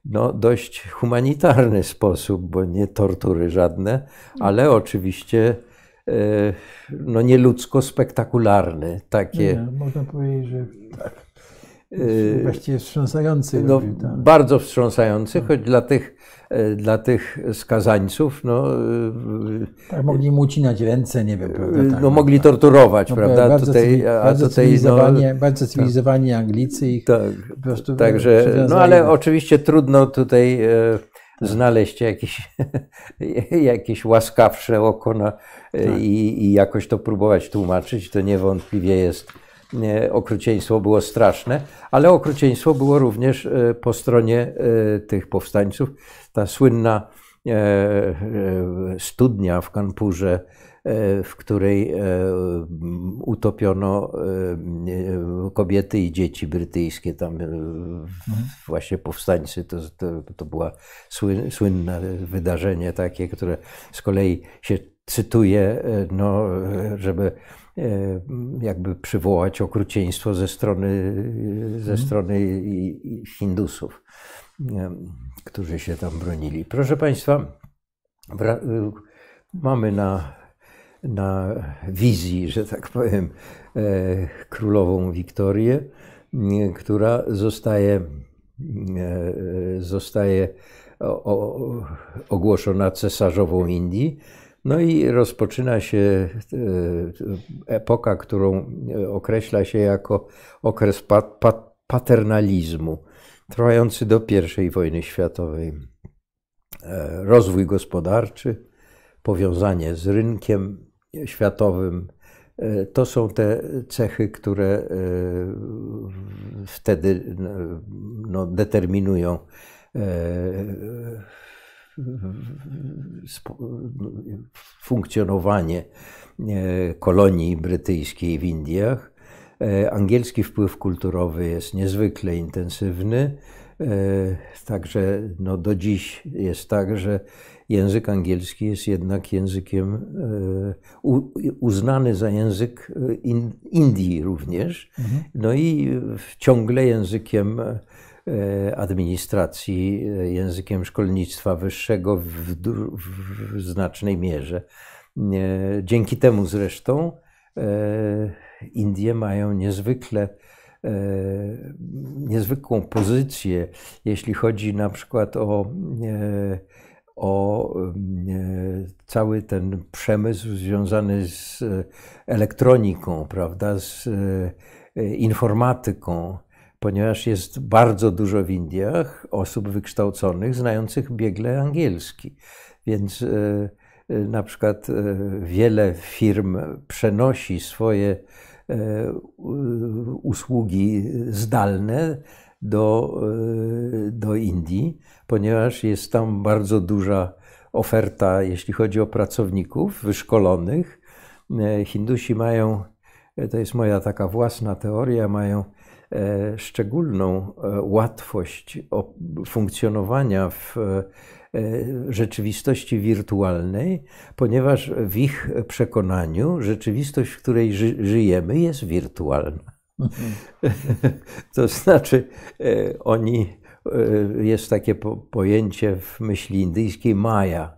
no, dość humanitarny sposób, bo nie tortury żadne, mm. ale oczywiście y, no, nieludzko spektakularny. Takie... Nie, można powiedzieć, że tak. Yy, Właściwie wstrząsający. No, robił, tak. Bardzo wstrząsający, tak. choć dla tych, e, dla tych skazańców. No, e, tak, mogli mu ucinać ręce, nie wiem, prawda? E, tak, no, no mogli tak. torturować, no, prawda? Bardzo, tutaj, cywil, a tutaj, no, cywilizowani, no, bardzo cywilizowani tak, Anglicy ich tak, po prostu Także, no ale no. oczywiście trudno tutaj znaleźć jakieś, [LAUGHS] jakieś łaskawsze oko na, i, i jakoś to próbować tłumaczyć. To niewątpliwie jest okrucieństwo było straszne, ale okrucieństwo było również e, po stronie e, tych powstańców. Ta słynna e, studnia w Kanpurze, w której utopiono kobiety i dzieci brytyjskie. Tam mhm. właśnie powstańcy to, to, to było słynne wydarzenie takie, które z kolei się cytuje, no, żeby E, jakby przywołać okrucieństwo ze strony, ze mhm. strony Hindusów, e, którzy się tam bronili. Proszę Państwa, e, mamy na, na wizji, że tak powiem, królową Wiktorię, która zostaje, zostaje ogłoszona cesarzową Indii no i rozpoczyna się e, epoka, którą e, określa się jako okres paternalizmu, trwający do I wojny światowej. E, rozwój gospodarczy, powiązanie z rynkiem światowym, to są te cechy, które wtedy no, determinują funkcjonowanie e, kolonii brytyjskiej w Indiach. E, angielski wpływ kulturowy jest niezwykle intensywny. E, także no, do dziś jest tak, że język angielski jest jednak językiem uznany za język Indii również, mhm. no i ciągle językiem E, administracji e, językiem szkolnictwa wyższego w, w znacznej mierze. E, dzięki temu zresztą Indie mają niezwykle niezwykłą pozycję, jeśli chodzi na przykład o, o cały ten przemysł związany z elektroniką, prawda, z informatyką ponieważ jest bardzo dużo w Indiach osób wykształconych, znających biegle angielski. Więc e, e, na przykład e, wiele firm przenosi swoje usługi zdalne do, do Indii, ponieważ jest tam bardzo duża oferta, jeśli chodzi o pracowników wyszkolonych. Hindusi mają, to jest moja taka własna teoria, mają E, szczególną e, łatwość funkcjonowania w e, rzeczywistości wirtualnej, ponieważ w ich przekonaniu rzeczywistość, w której ży żyjemy, jest wirtualna. Mhm. [LAUGHS] to znaczy, oni, jest takie po pojęcie w myśli indyjskiej maja.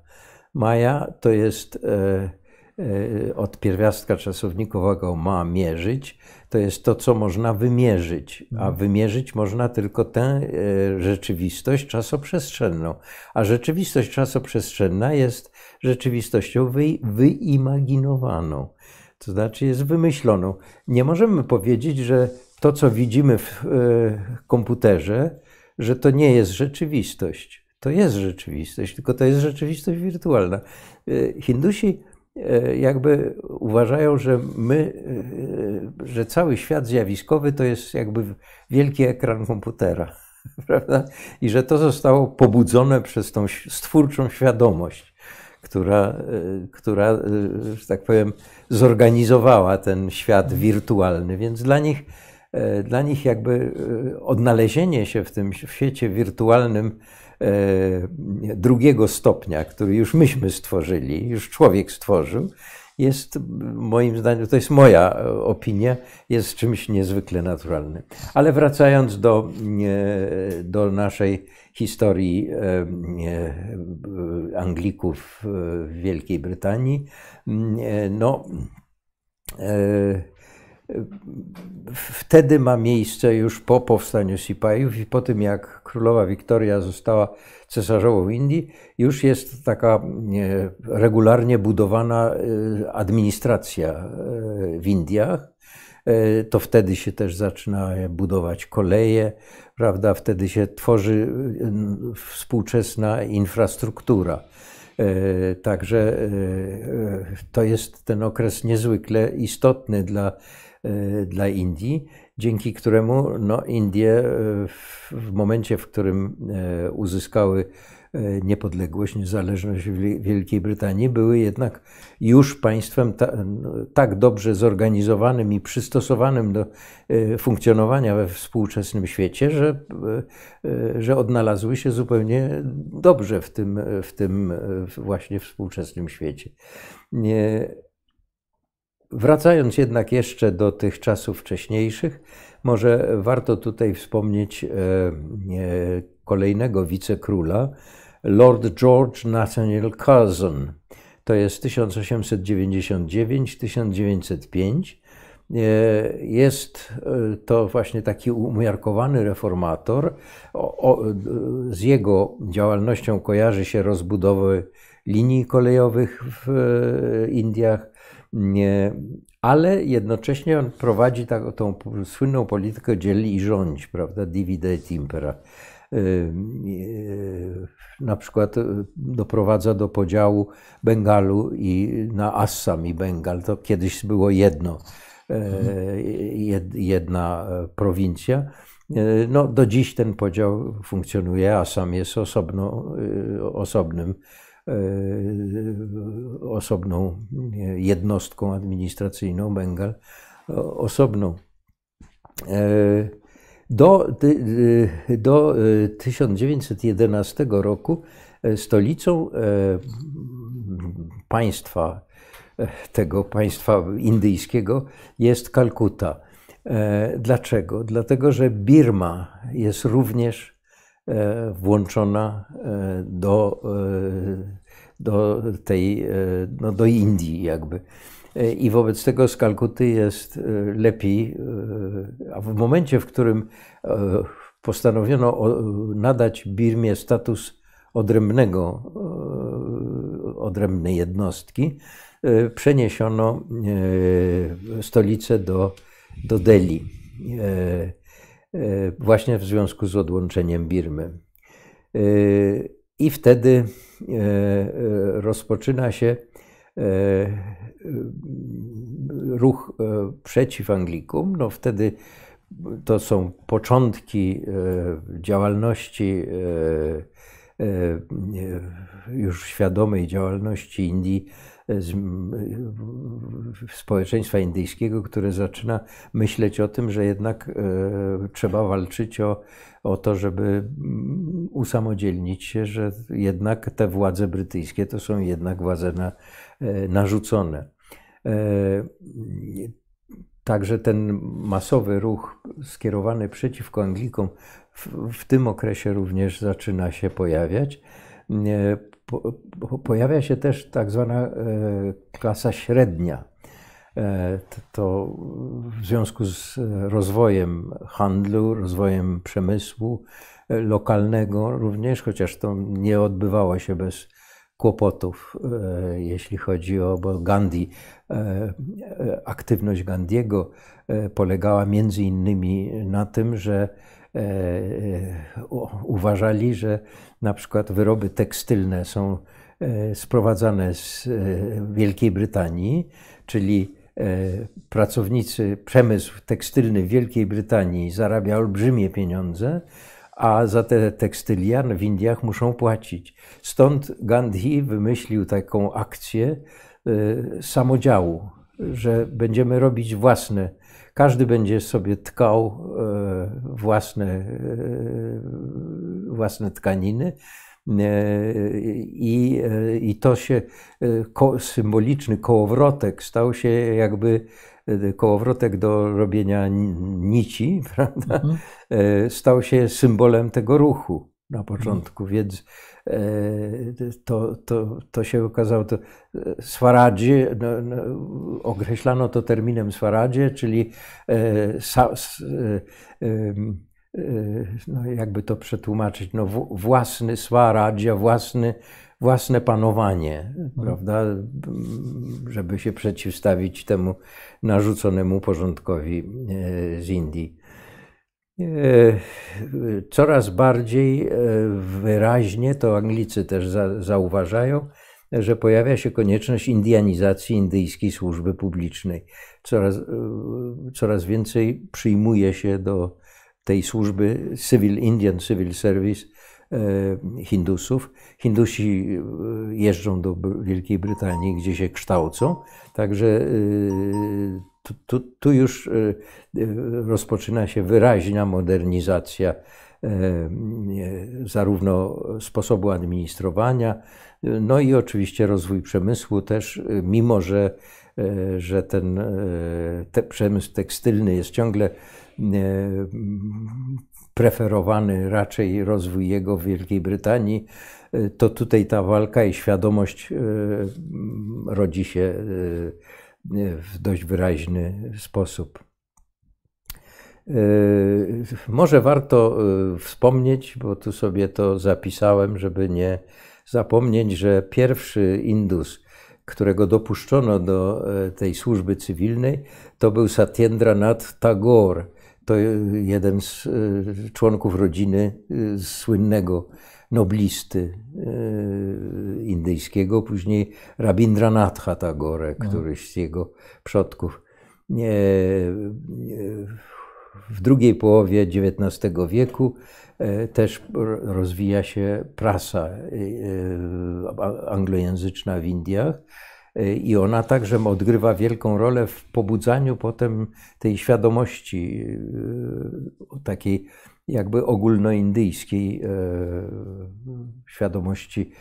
Maja to jest od pierwiastka czasownikowego ma mierzyć, to jest to, co można wymierzyć, a mhm. wymierzyć można tylko tę e, rzeczywistość czasoprzestrzenną. A rzeczywistość czasoprzestrzenna jest rzeczywistością wy, wyimaginowaną, to znaczy jest wymyśloną. Nie możemy powiedzieć, że to, co widzimy w e, komputerze, że to nie jest rzeczywistość. To jest rzeczywistość, tylko to jest rzeczywistość wirtualna. E, Hindusi E, jakby uważają, że my, e, że cały świat zjawiskowy to jest jakby wielki ekran komputera, [LAUGHS] prawda? I że to zostało pobudzone przez tą stwórczą świadomość, która, e, która że tak powiem, zorganizowała ten świat wirtualny. Więc dla nich, dla nich jakby odnalezienie się w tym świecie wirtualnym E, drugiego stopnia, który już myśmy stworzyli, już człowiek stworzył, jest moim zdaniem, to jest moja opinia, jest czymś niezwykle naturalnym. Ale wracając do, do naszej historii e, Anglików w Wielkiej Brytanii, e, no. Wtedy ma miejsce już po powstaniu Sipajów i po tym, jak królowa Wiktoria została cesarzową Indii, już jest taka regularnie budowana y, administracja y, w Indiach. Y, to wtedy się też zaczyna budować koleje, prawda? Wtedy się tworzy współczesna infrastruktura. Także to jest ten okres niezwykle istotny dla Y, dla Indii, dzięki któremu no, Indie y, w, momencie, w którym y, uzyskały niepodległość, niezależność Wielkiej Brytanii, były jednak już państwem ta, tak dobrze zorganizowanym i przystosowanym do funkcjonowania we współczesnym świecie, że, że odnalazły się zupełnie dobrze w tym, w tym właśnie współczesnym świecie. Nie, Wracając jednak jeszcze do tych czasów wcześniejszych, może warto tutaj wspomnieć e, kolejnego wicekróla, Lord George Nathaniel Curzon. To jest 1899-1905. E, jest e, to właśnie taki umiarkowany reformator. z jego działalnością kojarzy się rozbudowy linii kolejowych w Indiach, ale jednocześnie on prowadzi tak, tą słynną politykę dzieli i rządź, prawda, divide et impera. Yy, yy, na przykład yy, doprowadza do podziału Bengalu i na Assam i Bengal. To kiedyś było jedno, jedna prowincja. No, do dziś ten podział funkcjonuje, Assam jest osobno, osobnym E, osobną jednostką administracyjną, Bengal, osobną. E, do, e, do 1911 roku stolicą państwa, tego państwa indyjskiego jest Kalkuta. Dlaczego? Dlatego, że Birma jest również włączona do do tej, e, no, do Indii jakby. E, I wobec tego z Kalkuty jest e, lepiej, a w momencie, w którym postanowiono nadać Birmie status odrębnego, odrębnej jednostki, przeniesiono stolicę do, do Delhi, właśnie w związku z odłączeniem Birmy. I wtedy E, e, rozpoczyna się e, ruch przeciw Anglikom, no wtedy to są początki działalności, już świadomej działalności Indii społeczeństwa indyjskiego, które zaczyna myśleć o tym, że jednak e, trzeba walczyć o, o to, żeby usamodzielnić się, że jednak te władze brytyjskie to są jednak władze na, e, narzucone. E, także ten masowy ruch skierowany przeciwko Anglikom w, w tym okresie również zaczyna się pojawiać po, po, pojawia się też tak zwana e, klasa średnia. E, to w związku z rozwojem handlu, rozwojem przemysłu e, lokalnego również, chociaż to nie odbywało się bez kłopotów, jeśli chodzi o, bo Gandhi, aktywność Gandiego polegała między innymi na tym, że E, e, uważali, że na przykład wyroby tekstylne są e, sprowadzane z Wielkiej Brytanii, czyli pracownicy, przemysł tekstylny w Wielkiej Brytanii zarabia olbrzymie pieniądze, a za te tekstylia w Indiach muszą płacić. Stąd Gandhi wymyślił taką akcję samodziału, że będziemy robić własne każdy będzie sobie tkał e, własne, e, własne tkaniny. E, I, I to się symboliczny kołowrotek stał się jakby kołowrotek do robienia nici, [LAUGHS] prawda? Mhm. Stał się symbolem tego ruchu na mhm. początku, mhm. więc E, to, to, to się okazało, to e, Swaradzie, no, no, określano to terminem Swaradzie, czyli e, sa, s, e, e, no, jakby to przetłumaczyć, no, w, własny Swaradzia, własny, własne panowanie, mhm. prawda, żeby się przeciwstawić temu narzuconemu porządkowi e, z Indii. E, coraz bardziej e, wyraźnie, to Anglicy też zauważają, że pojawia się konieczność indianizacji indyjskiej służby publicznej. Coraz, e, coraz więcej przyjmuje się do tej służby Civil Indian Civil Service Hindusów. Hindusi jeżdżą do Wielkiej Brytanii, gdzie się kształcą, także tu, tu, tu już y, y, rozpoczyna się wyraźna modernizacja y, zarówno sposobu administrowania, no i oczywiście rozwój przemysłu też, mimo że, że ten te przemysł tekstylny jest ciągle preferowany raczej rozwój jego w Wielkiej Brytanii, to tutaj ta walka i świadomość rodzi się w dość wyraźny sposób. Yy, może warto yy, wspomnieć, bo tu sobie to zapisałem, żeby nie zapomnieć, że pierwszy Indus, którego dopuszczono do yy, tej służby cywilnej, to był Satyendra Nath Tagore. To jeden z członków rodziny słynnego noblisty e, indyjskiego, później Rabindranath Tagore, no. któryś z jego przodków. E, e, w drugiej połowie XIX wieku też rozwija się prasa anglojęzyczna w Indiach Y, I ona także odgrywa wielką rolę w pobudzaniu potem tej świadomości y, takiej jakby ogólnoindyjskiej y, świadomości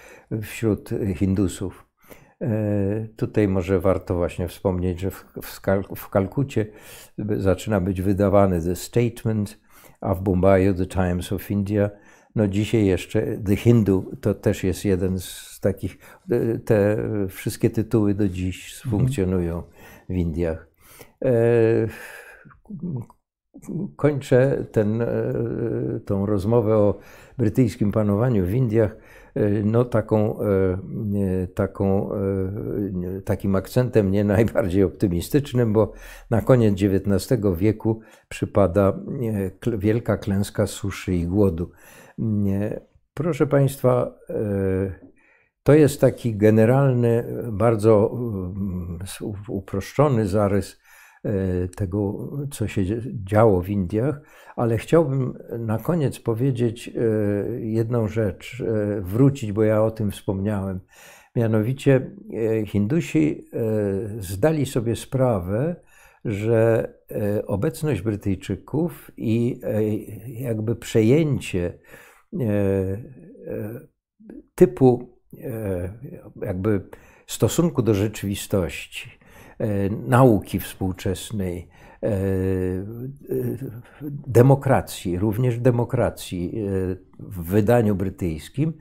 wśród Hindusów. Tutaj może warto właśnie wspomnieć, że w, w Kalkucie zaczyna być wydawany The Statement, a w Bombaju The Times of India – no dzisiaj jeszcze The Hindu to też jest jeden z takich, e, te wszystkie tytuły do dziś funkcjonują w Indiach. E, kończę ten, e, tą rozmowę o brytyjskim panowaniu w Indiach no, taką, taką, takim akcentem nie najbardziej optymistycznym, bo na koniec XIX wieku przypada wielka klęska suszy i głodu. Nie. Proszę Państwa, e, to jest taki generalny, bardzo mm, uproszczony zarys e, tego, co się działo w Indiach, ale chciałbym na koniec powiedzieć e, jedną rzecz, wrócić, bo ja o tym wspomniałem. Mianowicie Hindusi zdali sobie sprawę, że obecność Brytyjczyków i jakby przejęcie E, e, typu e, jakby stosunku do rzeczywistości, nauki współczesnej, demokracji, również demokracji w wydaniu brytyjskim,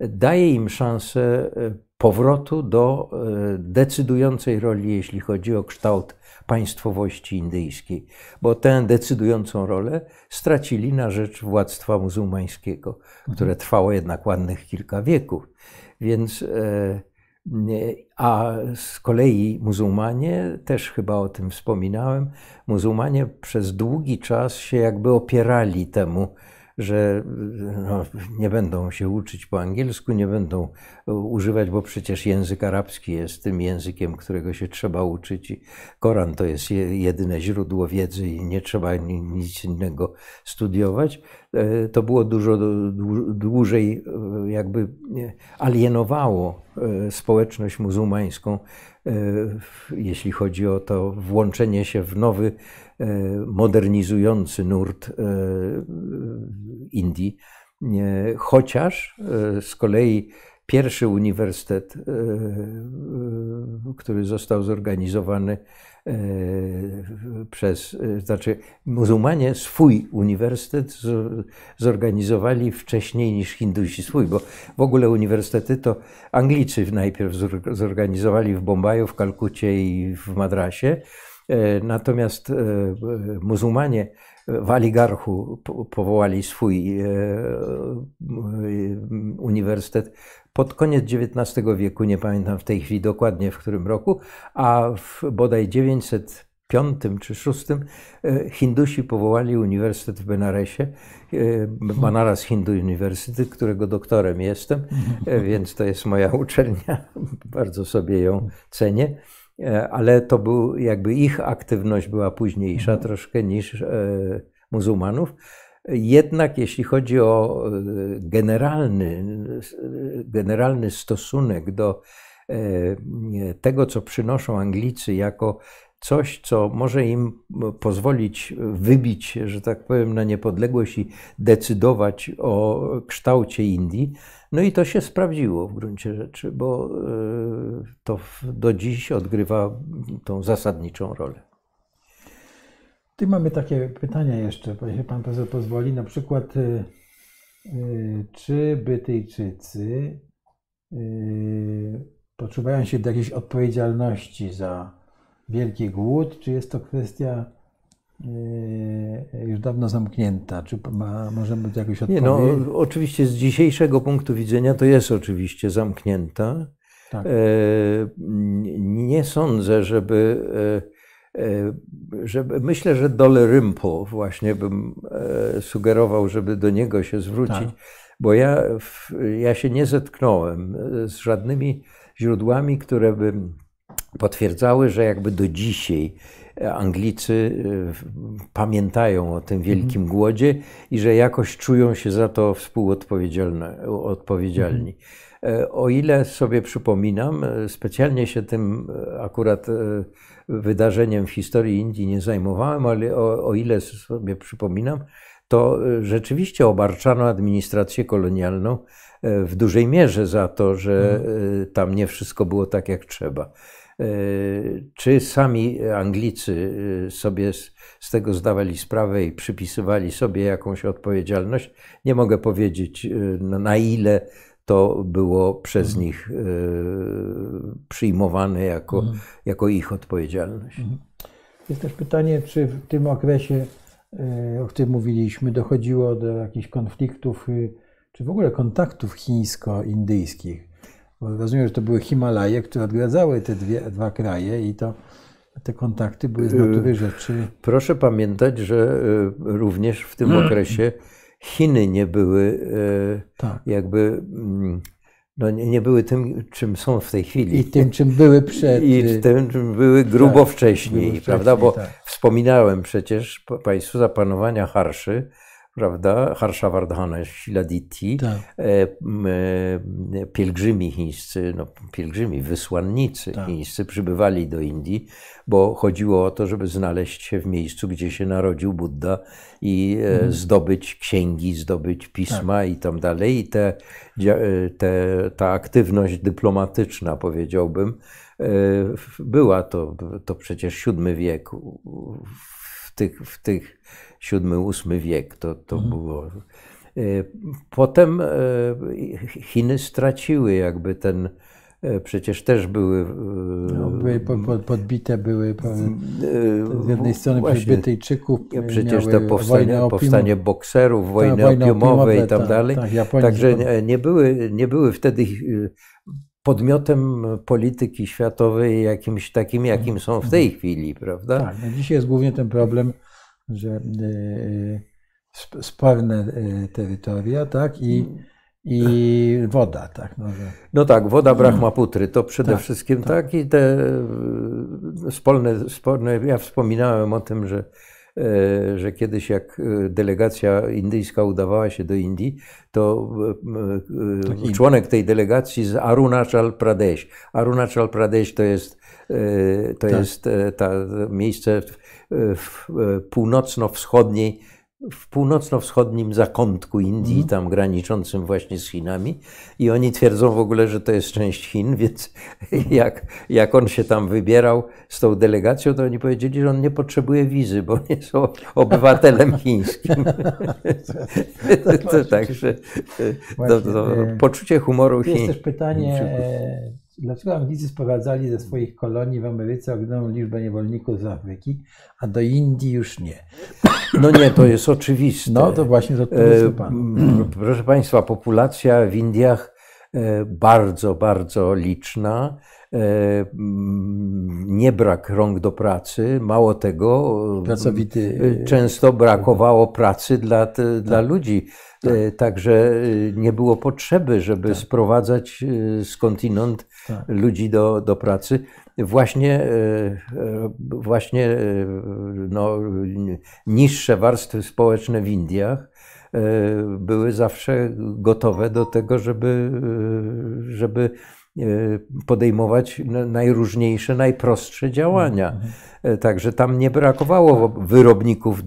daje im szansę powrotu do decydującej roli, jeśli chodzi o kształt państwowości indyjskiej, bo tę decydującą rolę stracili na rzecz władztwa muzułmańskiego, które mhm. trwało jednak ładnych kilka wieków. Więc, e, a z kolei muzułmanie, też chyba o tym wspominałem, muzułmanie przez długi czas się jakby opierali temu że no, nie będą się uczyć po angielsku, nie będą e, używać, bo przecież język arabski jest tym językiem, którego się trzeba uczyć. I Koran to jest jedyne źródło wiedzy i nie trzeba nic innego studiować. E, to było dużo dłużej, e, jakby alienowało społeczność muzułmańską, jeśli chodzi o to włączenie się w nowy E, modernizujący nurt e, Indii. E, chociaż z kolei pierwszy uniwersytet, który został zorganizowany przez, znaczy muzułmanie swój uniwersytet zorganizowali wcześniej niż Hindusi swój, bo w ogóle uniwersytety to Anglicy najpierw zorganizowali w Bombaju, w Kalkucie i w Madrasie, E, natomiast e, muzułmanie w Aligarhu powołali swój e, uniwersytet pod koniec XIX wieku, nie pamiętam w tej chwili dokładnie w którym roku, a w bodaj 905 czy 906 Hindusi powołali uniwersytet w Benaresie, Banaras Hindu University, którego doktorem jestem, więc to jest moja uczelnia, [LAUGHS] bardzo sobie ją cenię. E, ale to był jakby ich aktywność była późniejsza mhm. troszkę niż e, muzułmanów. Jednak jeśli chodzi o e, generalny, generalny stosunek do tego, co przynoszą Anglicy jako coś, co może im pozwolić wybić, że tak powiem, na niepodległość i decydować o kształcie Indii, no i to się sprawdziło w gruncie rzeczy, bo e, to do dziś odgrywa tą zasadniczą rolę. Ty mamy takie pytania jeszcze, jeśli pan profesor pozwoli. Na przykład, e, e, czy Brytyjczycy poczuwają się do jakiejś odpowiedzialności za wielki głód, czy jest to kwestia Yy, już dawno zamknięta? Czy ma, możemy być jakoś odpowiedzieć? Nie, no, oczywiście z dzisiejszego punktu widzenia to jest oczywiście zamknięta. Tak. E, nie sądzę, żeby, e, e, żeby. Myślę, że Dole Rympo właśnie bym sugerował, żeby do niego się zwrócić, tak. bo ja, ja się nie zetknąłem z żadnymi źródłami, które by potwierdzały, że jakby do dzisiaj Anglicy y, pamiętają o tym wielkim mhm. głodzie i że jakoś czują się za to współodpowiedzialni. Mhm. E, o ile sobie przypominam, e, specjalnie się tym e, akurat wydarzeniem w historii Indii nie zajmowałem, ale o, o ile sobie przypominam, to rzeczywiście obarczano administrację kolonialną w dużej mierze za to, że mhm. tam nie wszystko było tak jak trzeba. Czy sami Anglicy y, sobie z tego zdawali sprawę i przypisywali sobie jakąś odpowiedzialność? Nie mogę powiedzieć, y, no, na ile to było przez mhm. nich y, przyjmowane jako, mhm. jako ich odpowiedzialność. Mhm. Jest też pytanie, czy w tym okresie, o którym mówiliśmy, dochodziło do jakichś konfliktów, czy w ogóle kontaktów chińsko-indyjskich? Rozumiem, że to były Himalaje, które odgradzały te dwie, dwa kraje i to te kontakty były z y, natury rzeczy. Proszę pamiętać, że y, również w tym hmm. okresie Chiny nie były y, tak. jakby mm, no nie, nie, były tym, czym są w tej chwili. I tym, czym były przed. I tym, czym były tak, grubo tak, wcześniej, grubo wcześniej prawda? Bo tak. wspominałem przecież Państwu zapanowania Harszy, prawda? Harshawardhana Shiladiti, tak. E, e, pielgrzymi chińscy, no, pielgrzymi, wysłannicy tak. chińscy przybywali do Indii, bo chodziło o to, żeby znaleźć się w miejscu, gdzie się narodził Buddha i e, mhm. zdobyć księgi, zdobyć pisma tak. i tam dalej. I te, te, ta aktywność dyplomatyczna, powiedziałbym, była to, to przecież VII wiek w tych, w tych VII-VIII wiek. To, to mhm. było. E, potem e, Chiny straciły jakby ten. E, przecież też były. No, były podbite, były. Z jednej strony przez Brytyjczyków. Przecież to powstanie, powstanie bokserów, wojny ta, wojny opiumowe i tak dalej. Ta, Także nie, nie były, nie były wtedy podmiotem polityki światowej jakimś takim, jakim są w tej mhm. chwili, prawda? Tak, no dzisiaj jest głównie ten problem że y, y, sporne y, terytoria, tak, i, mm. i [LAUGHS] woda, tak. No, że... no tak, woda mm. Brahmaputry to przede tak, wszystkim tak. tak. i te sporne, sporne, ja wspominałem o tym, że że kiedyś jak delegacja indyjska udawała się do Indii, to członek tej delegacji z Arunachal Pradesh. Arunachal Pradesh to jest, to tak. jest ta miejsce, E, w e, północno-wschodniej, w północno-wschodnim zakątku Indii, mm. tam graniczącym właśnie z Chinami. I oni twierdzą w ogóle, że to jest część Chin, [LAUGHS] więc jak, jak on się tam wybierał z tą delegacją, to oni powiedzieli, że on nie potrzebuje wizy, bo nie [LAUGHS] obywatelem [LAUGHS] chińskim. Także to, to, e, to, poczucie humoru Chin. Jest też pytanie Dlaczego Anglicy sprowadzali ze swoich kolonii w Ameryce ogromną liczbę niewolników z Afryki, a do Indii już nie? No nie, to jest oczywiste. No to właśnie to e, Pan. Proszę Państwa, populacja w Indiach e, bardzo, bardzo liczna. E, mm, nie brak rąk do pracy, mało tego, mm, Pracowity... Y, y, często mhm. brakowało pracy dla, dla tak. ludzi. Tak. E, także y, nie było potrzeby, żeby tak. sprowadzać skądinąd tak. ludzi do, do pracy. Właśnie, e, właśnie no, niższe warstwy społeczne w Indiach były zawsze gotowe do tego, żeby, żeby E, podejmować najróżniejsze, najprostsze działania. Mhm, mhm. E, także tam nie brakowało wyrobników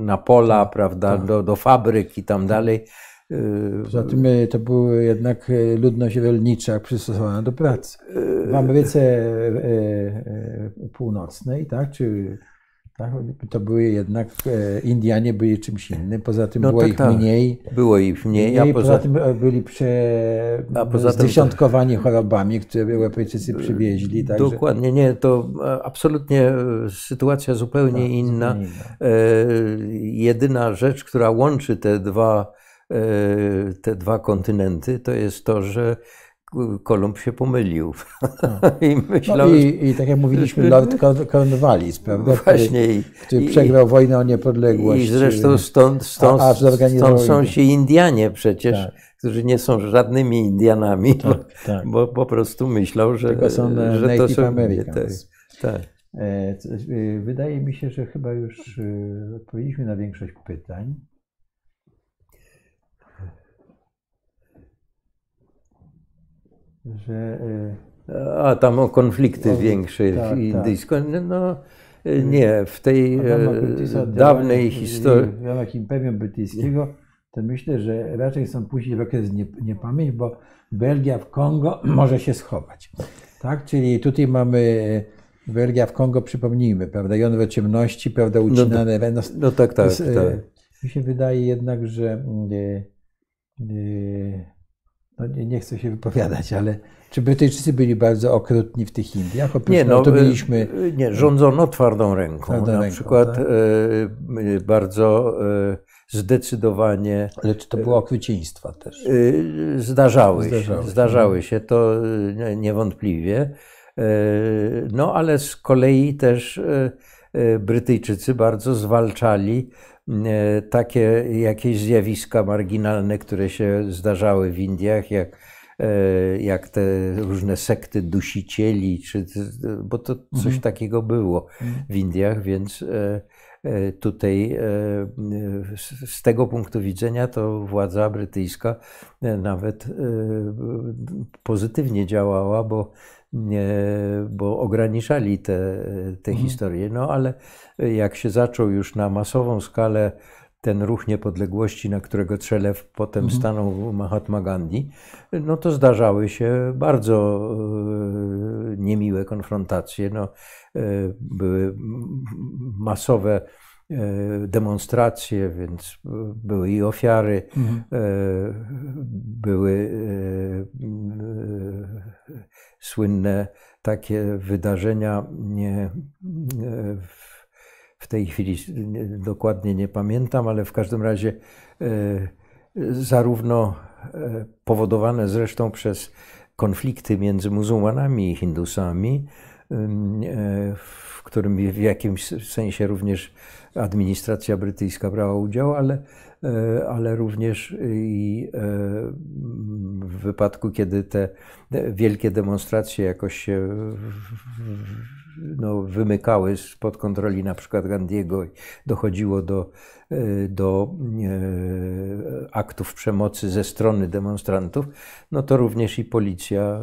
na pola, tak, prawda, tak. do, do fabryk i tam dalej. E, Poza tym to była jednak ludność rolnicza przystosowana do pracy. W Ameryce Północnej, tak, czy tak? To były jednak, e, Indianie byli czymś innym, poza tym no było tak, ich tak. mniej. Było ich mniej, a poza, poza tym e, byli prze... a poza zdziesiątkowani tym... chorobami, które Europejczycy e, przywieźli. Także... Dokładnie, nie, to absolutnie sytuacja zupełnie no, inna. inna. Jedyna rzecz, która łączy te dwa, te dwa kontynenty, to jest to, że Kolumb się pomylił. Tak. [LAUGHS] I, myślał, no i, i, tak jak mówiliśmy, Lord Cornwallis, prawda? Właśnie. Który, który i, przegrał wojnę o niepodległość. I zresztą stąd, y, stąd, a, stąd są się Indianie przecież, tak. którzy nie są żadnymi Indianami, tak, bo, tak. bo, po prostu myślał, że, e, są że Native to są Americans. Tak, e, e, Wydaje mi się, że chyba już odpowiedzieliśmy na większość pytań. że... E, a tam o konflikty o, większe tak, indyjskie. Tak. No, no e, y, nie, w tej e, dawnej historii... W ramach Imperium Brytyjskiego to myślę, że raczej są później w okres nie, niepamięć, bo Belgia w Kongo [CLEARS THROAT] może się schować. Tak? Czyli tutaj mamy Belgia w Kongo, przypomnijmy, prawda, jądro ciemności, prawda, no ucinane... No, no, no tak, tak, tak. Mi się wydaje jednak, że... Yy, yy, no nie, nie, chcę się wypowiadać, ale czy Brytyjczycy byli bardzo okrutni w tych Indiach? Oprócz nie, no, no to mieliśmy y, y, nie, rządzono twardą ręką. Twardą na ręką, przykład tak? Y, bardzo zdecydowanie. Ale czy to było okrucieństwa też? Zdarzały, zdarzały się, zdarzały się no. to niewątpliwie. No ale z kolei też Brytyjczycy bardzo zwalczali E, takie jakieś zjawiska marginalne, które się zdarzały w Indiach, jak, e, jak te różne sekty dusicieli, czy, bo to coś mhm. takiego było mhm. w Indiach, więc e, tutaj z tego punktu widzenia to władza brytyjska nawet pozytywnie działała, bo bo ograniczali te, te mhm. historie. No ale jak się zaczął już na masową skalę ten ruch niepodległości, na którego trzelew potem mhm. stanął Mahatma Gandhi, no to zdarzały się bardzo e, niemiłe konfrontacje. No, e, były masowe e, demonstracje, więc były i ofiary, mhm. były słynne takie wydarzenia nie, e, w, w tej chwili dokładnie nie pamiętam, ale w każdym razie e, zarówno e, powodowane zresztą przez konflikty między muzułmanami i Hindusami, w którym w jakimś sensie również administracja brytyjska brała udział, ale E, ale również i e, w wypadku, kiedy te wielkie demonstracje jakoś się no, wymykały spod kontroli na przykład Gandiego i dochodziło do, e, do aktów przemocy ze strony demonstrantów, no to również i policja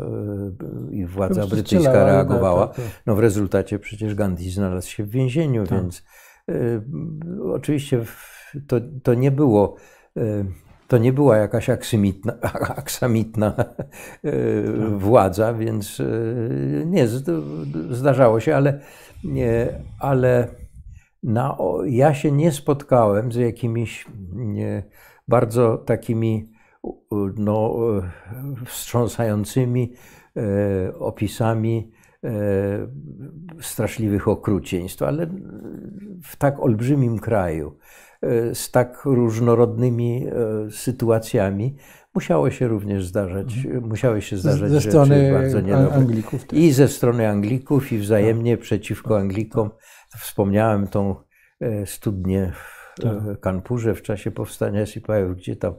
i władza brytyjska reagowała. Tak, tak, tak. No w rezultacie przecież Gandhi znalazł się w więzieniu, tak. więc oczywiście w to, to nie było. E, to nie była jakaś aksymitna, [LAUGHS] aksamitna e, tak. władza, więc e, nie, zdarzało się, ale, nie, ale na, ja się nie spotkałem z jakimiś nie, bardzo takimi no, wstrząsającymi opisami straszliwych okrucieństw, ale w tak olbrzymim kraju, E, z tak różnorodnymi e, sytuacjami. Musiało się również zdarzać, mhm. musiały się zdarzać ze strony bardzo Anglików też. I ze strony Anglików, i wzajemnie no. przeciwko tak. Anglikom. Wspomniałem tą e, studnię w Kanpurze tak. w czasie powstania Sipajów, gdzie tam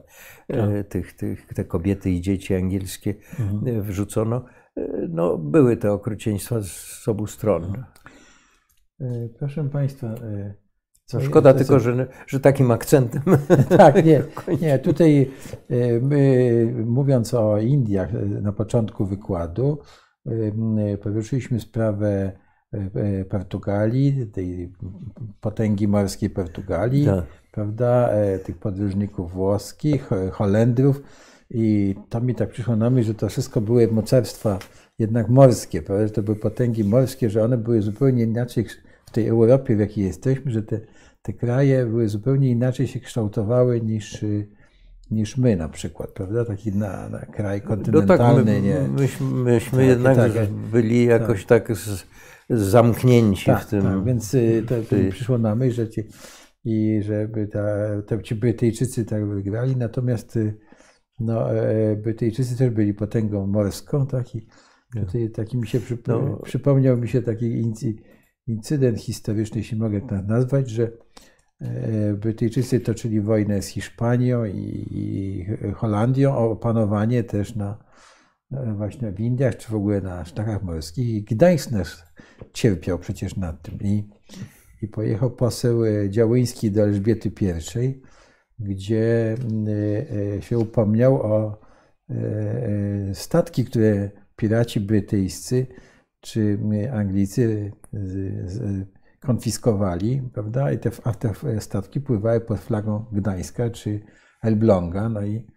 tych, tych, te kobiety i dzieci angielskie mhm. wrzucono. No, były te okrucieństwa z obu stron. Mhm. Proszę Państwa, co Szkoda tylko, że, że takim akcentem. [LAUGHS] Tak, nie, [LAUGHS] nie. Tutaj e, my, mówiąc o Indiach e, na początku wykładu, e, poruszyliśmy sprawę Portugalii, tej potęgi morskiej Portugalii, tak. prawda, tych podróżników włoskich, Holendrów. I to mi tak przyszło na myśl, że to wszystko były mocarstwa jednak morskie, prawda? że to były potęgi morskie, że one były zupełnie inaczej w tej Europie, w jakiej jesteśmy, że te te kraje były zupełnie inaczej się kształtowały niż, y, niż my na przykład, prawda? Taki na, na kraj kontynentalny. No tak, my, nie? Myśmy, myśmy tak, jednak tak, byli jakoś tak, tak z, zamknięci w tak, tym. Tak, więc y, to, to przyszło na myśl, że ci, i żeby ta, to ci Brytyjczycy tak wygrali, natomiast y, no, e, Brytyjczycy też byli potęgą morską, tak? I, Tutaj, taki mi się przypo... no. przypomniał mi się taki incydent historyczny, jeśli mogę tak nazwać, że e, Brytyjczycy toczyli wojnę z Hiszpanią i Holandią o opanowanie też na e, właśnie w Indiach, czy w ogóle na Sztachach morskich. I Gdańsk nas cierpiał przecież nad tym. I, i pojechał poseł e, Działyński do Elżbiety I, gdzie się upomniał o statki, które piraci brytyjscy czy Anglicy konfiskowali, prawda? I te, a te statki pływały pod flagą Gdańska czy Elbląga. No i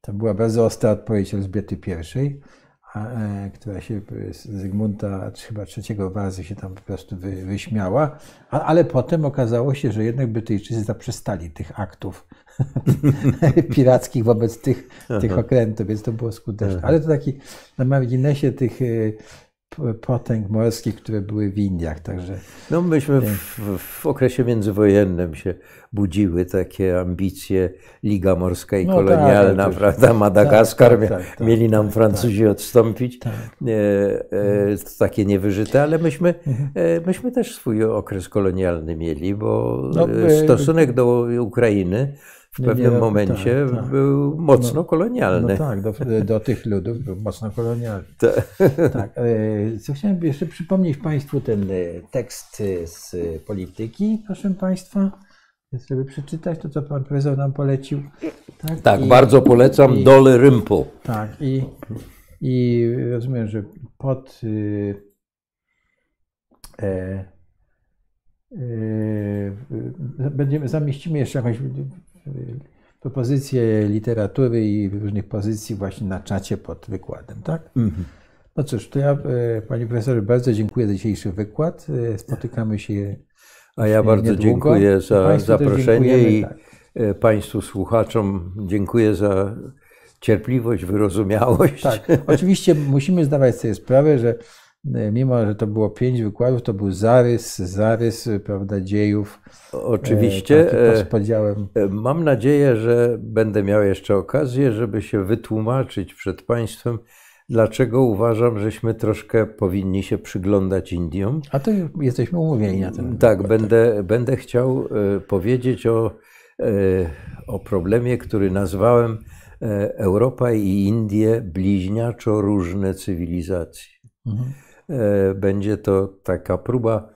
to była bardzo ostra odpowiedź Elżbiety I, a, e, która się z Zygmunta chyba III Wazy się tam po prostu wy, wyśmiała, a, ale potem okazało się, że jednak Brytyjczycy zaprzestali tych aktów [LAUGHS] pirackich wobec tych, tych okrętów, więc to było skuteczne. Ale to taki na marginesie tych e, potęg morskich, które były w Indiach. Także... No myśmy w, w okresie międzywojennym się budziły takie ambicje Liga Morska i no, Kolonialna, tak, prawda? Madagaskar, tak, tak, tak, mieli nam tak, Francuzi tak. odstąpić. E, e, takie niewyżyte, ale myśmy, mhm. e, myśmy też swój okres kolonialny mieli, bo no, e, e, stosunek do Ukrainy w pewnym nie, momencie tak, tak. był no, mocno no, kolonialny. No tak, do, do, tych ludów był mocno kolonialny. To. Tak. [LAUGHS] tak e, co chciałem jeszcze przypomnieć Państwu ten e, tekst e, z polityki, proszę Państwa, żeby przeczytać to, co Pan Profesor nam polecił. Tak, tak I, bardzo polecam i, Dolly Rympu. Tak, i, i rozumiem, że pod... Y, e, będziemy, zamieścimy jeszcze jakąś propozycje literatury i różnych pozycji właśnie na czacie pod wykładem, tak? Mhm. No cóż, to ja e, Panie Profesorze bardzo dziękuję za dzisiejszy wykład. E, spotykamy się A ja bardzo niedługo. dziękuję za zaproszenie i tak. E, państwu słuchaczom dziękuję za cierpliwość, wyrozumiałość. Tak, oczywiście musimy zdawać sobie sprawę, że E, mimo że to było pięć wykładów, to był zarys, zarys e, prawda, dziejów. Oczywiście. E, podziałem. Mam nadzieję, że będę miał jeszcze okazję, żeby się wytłumaczyć przed Państwem, dlaczego uważam, żeśmy troszkę powinni się przyglądać Indiom. A to jesteśmy umówieni na ten Tak, temat. Tak. będę, będę chciał powiedzieć o, o problemie, który nazwałem Europa i Indie bliźniaczo różne cywilizacje. Mhm. E, będzie to taka próba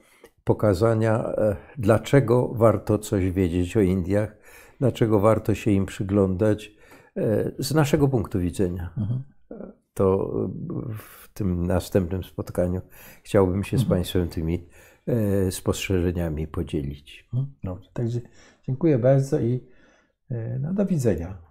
pokazania, e, dlaczego warto coś wiedzieć o Indiach, dlaczego warto się im przyglądać e, z naszego punktu widzenia. Mhm. To w tym następnym spotkaniu chciałbym się z mhm. Państwem tymi spostrzeżeniami podzielić. Mhm. Dobrze, także dziękuję bardzo i no, do widzenia.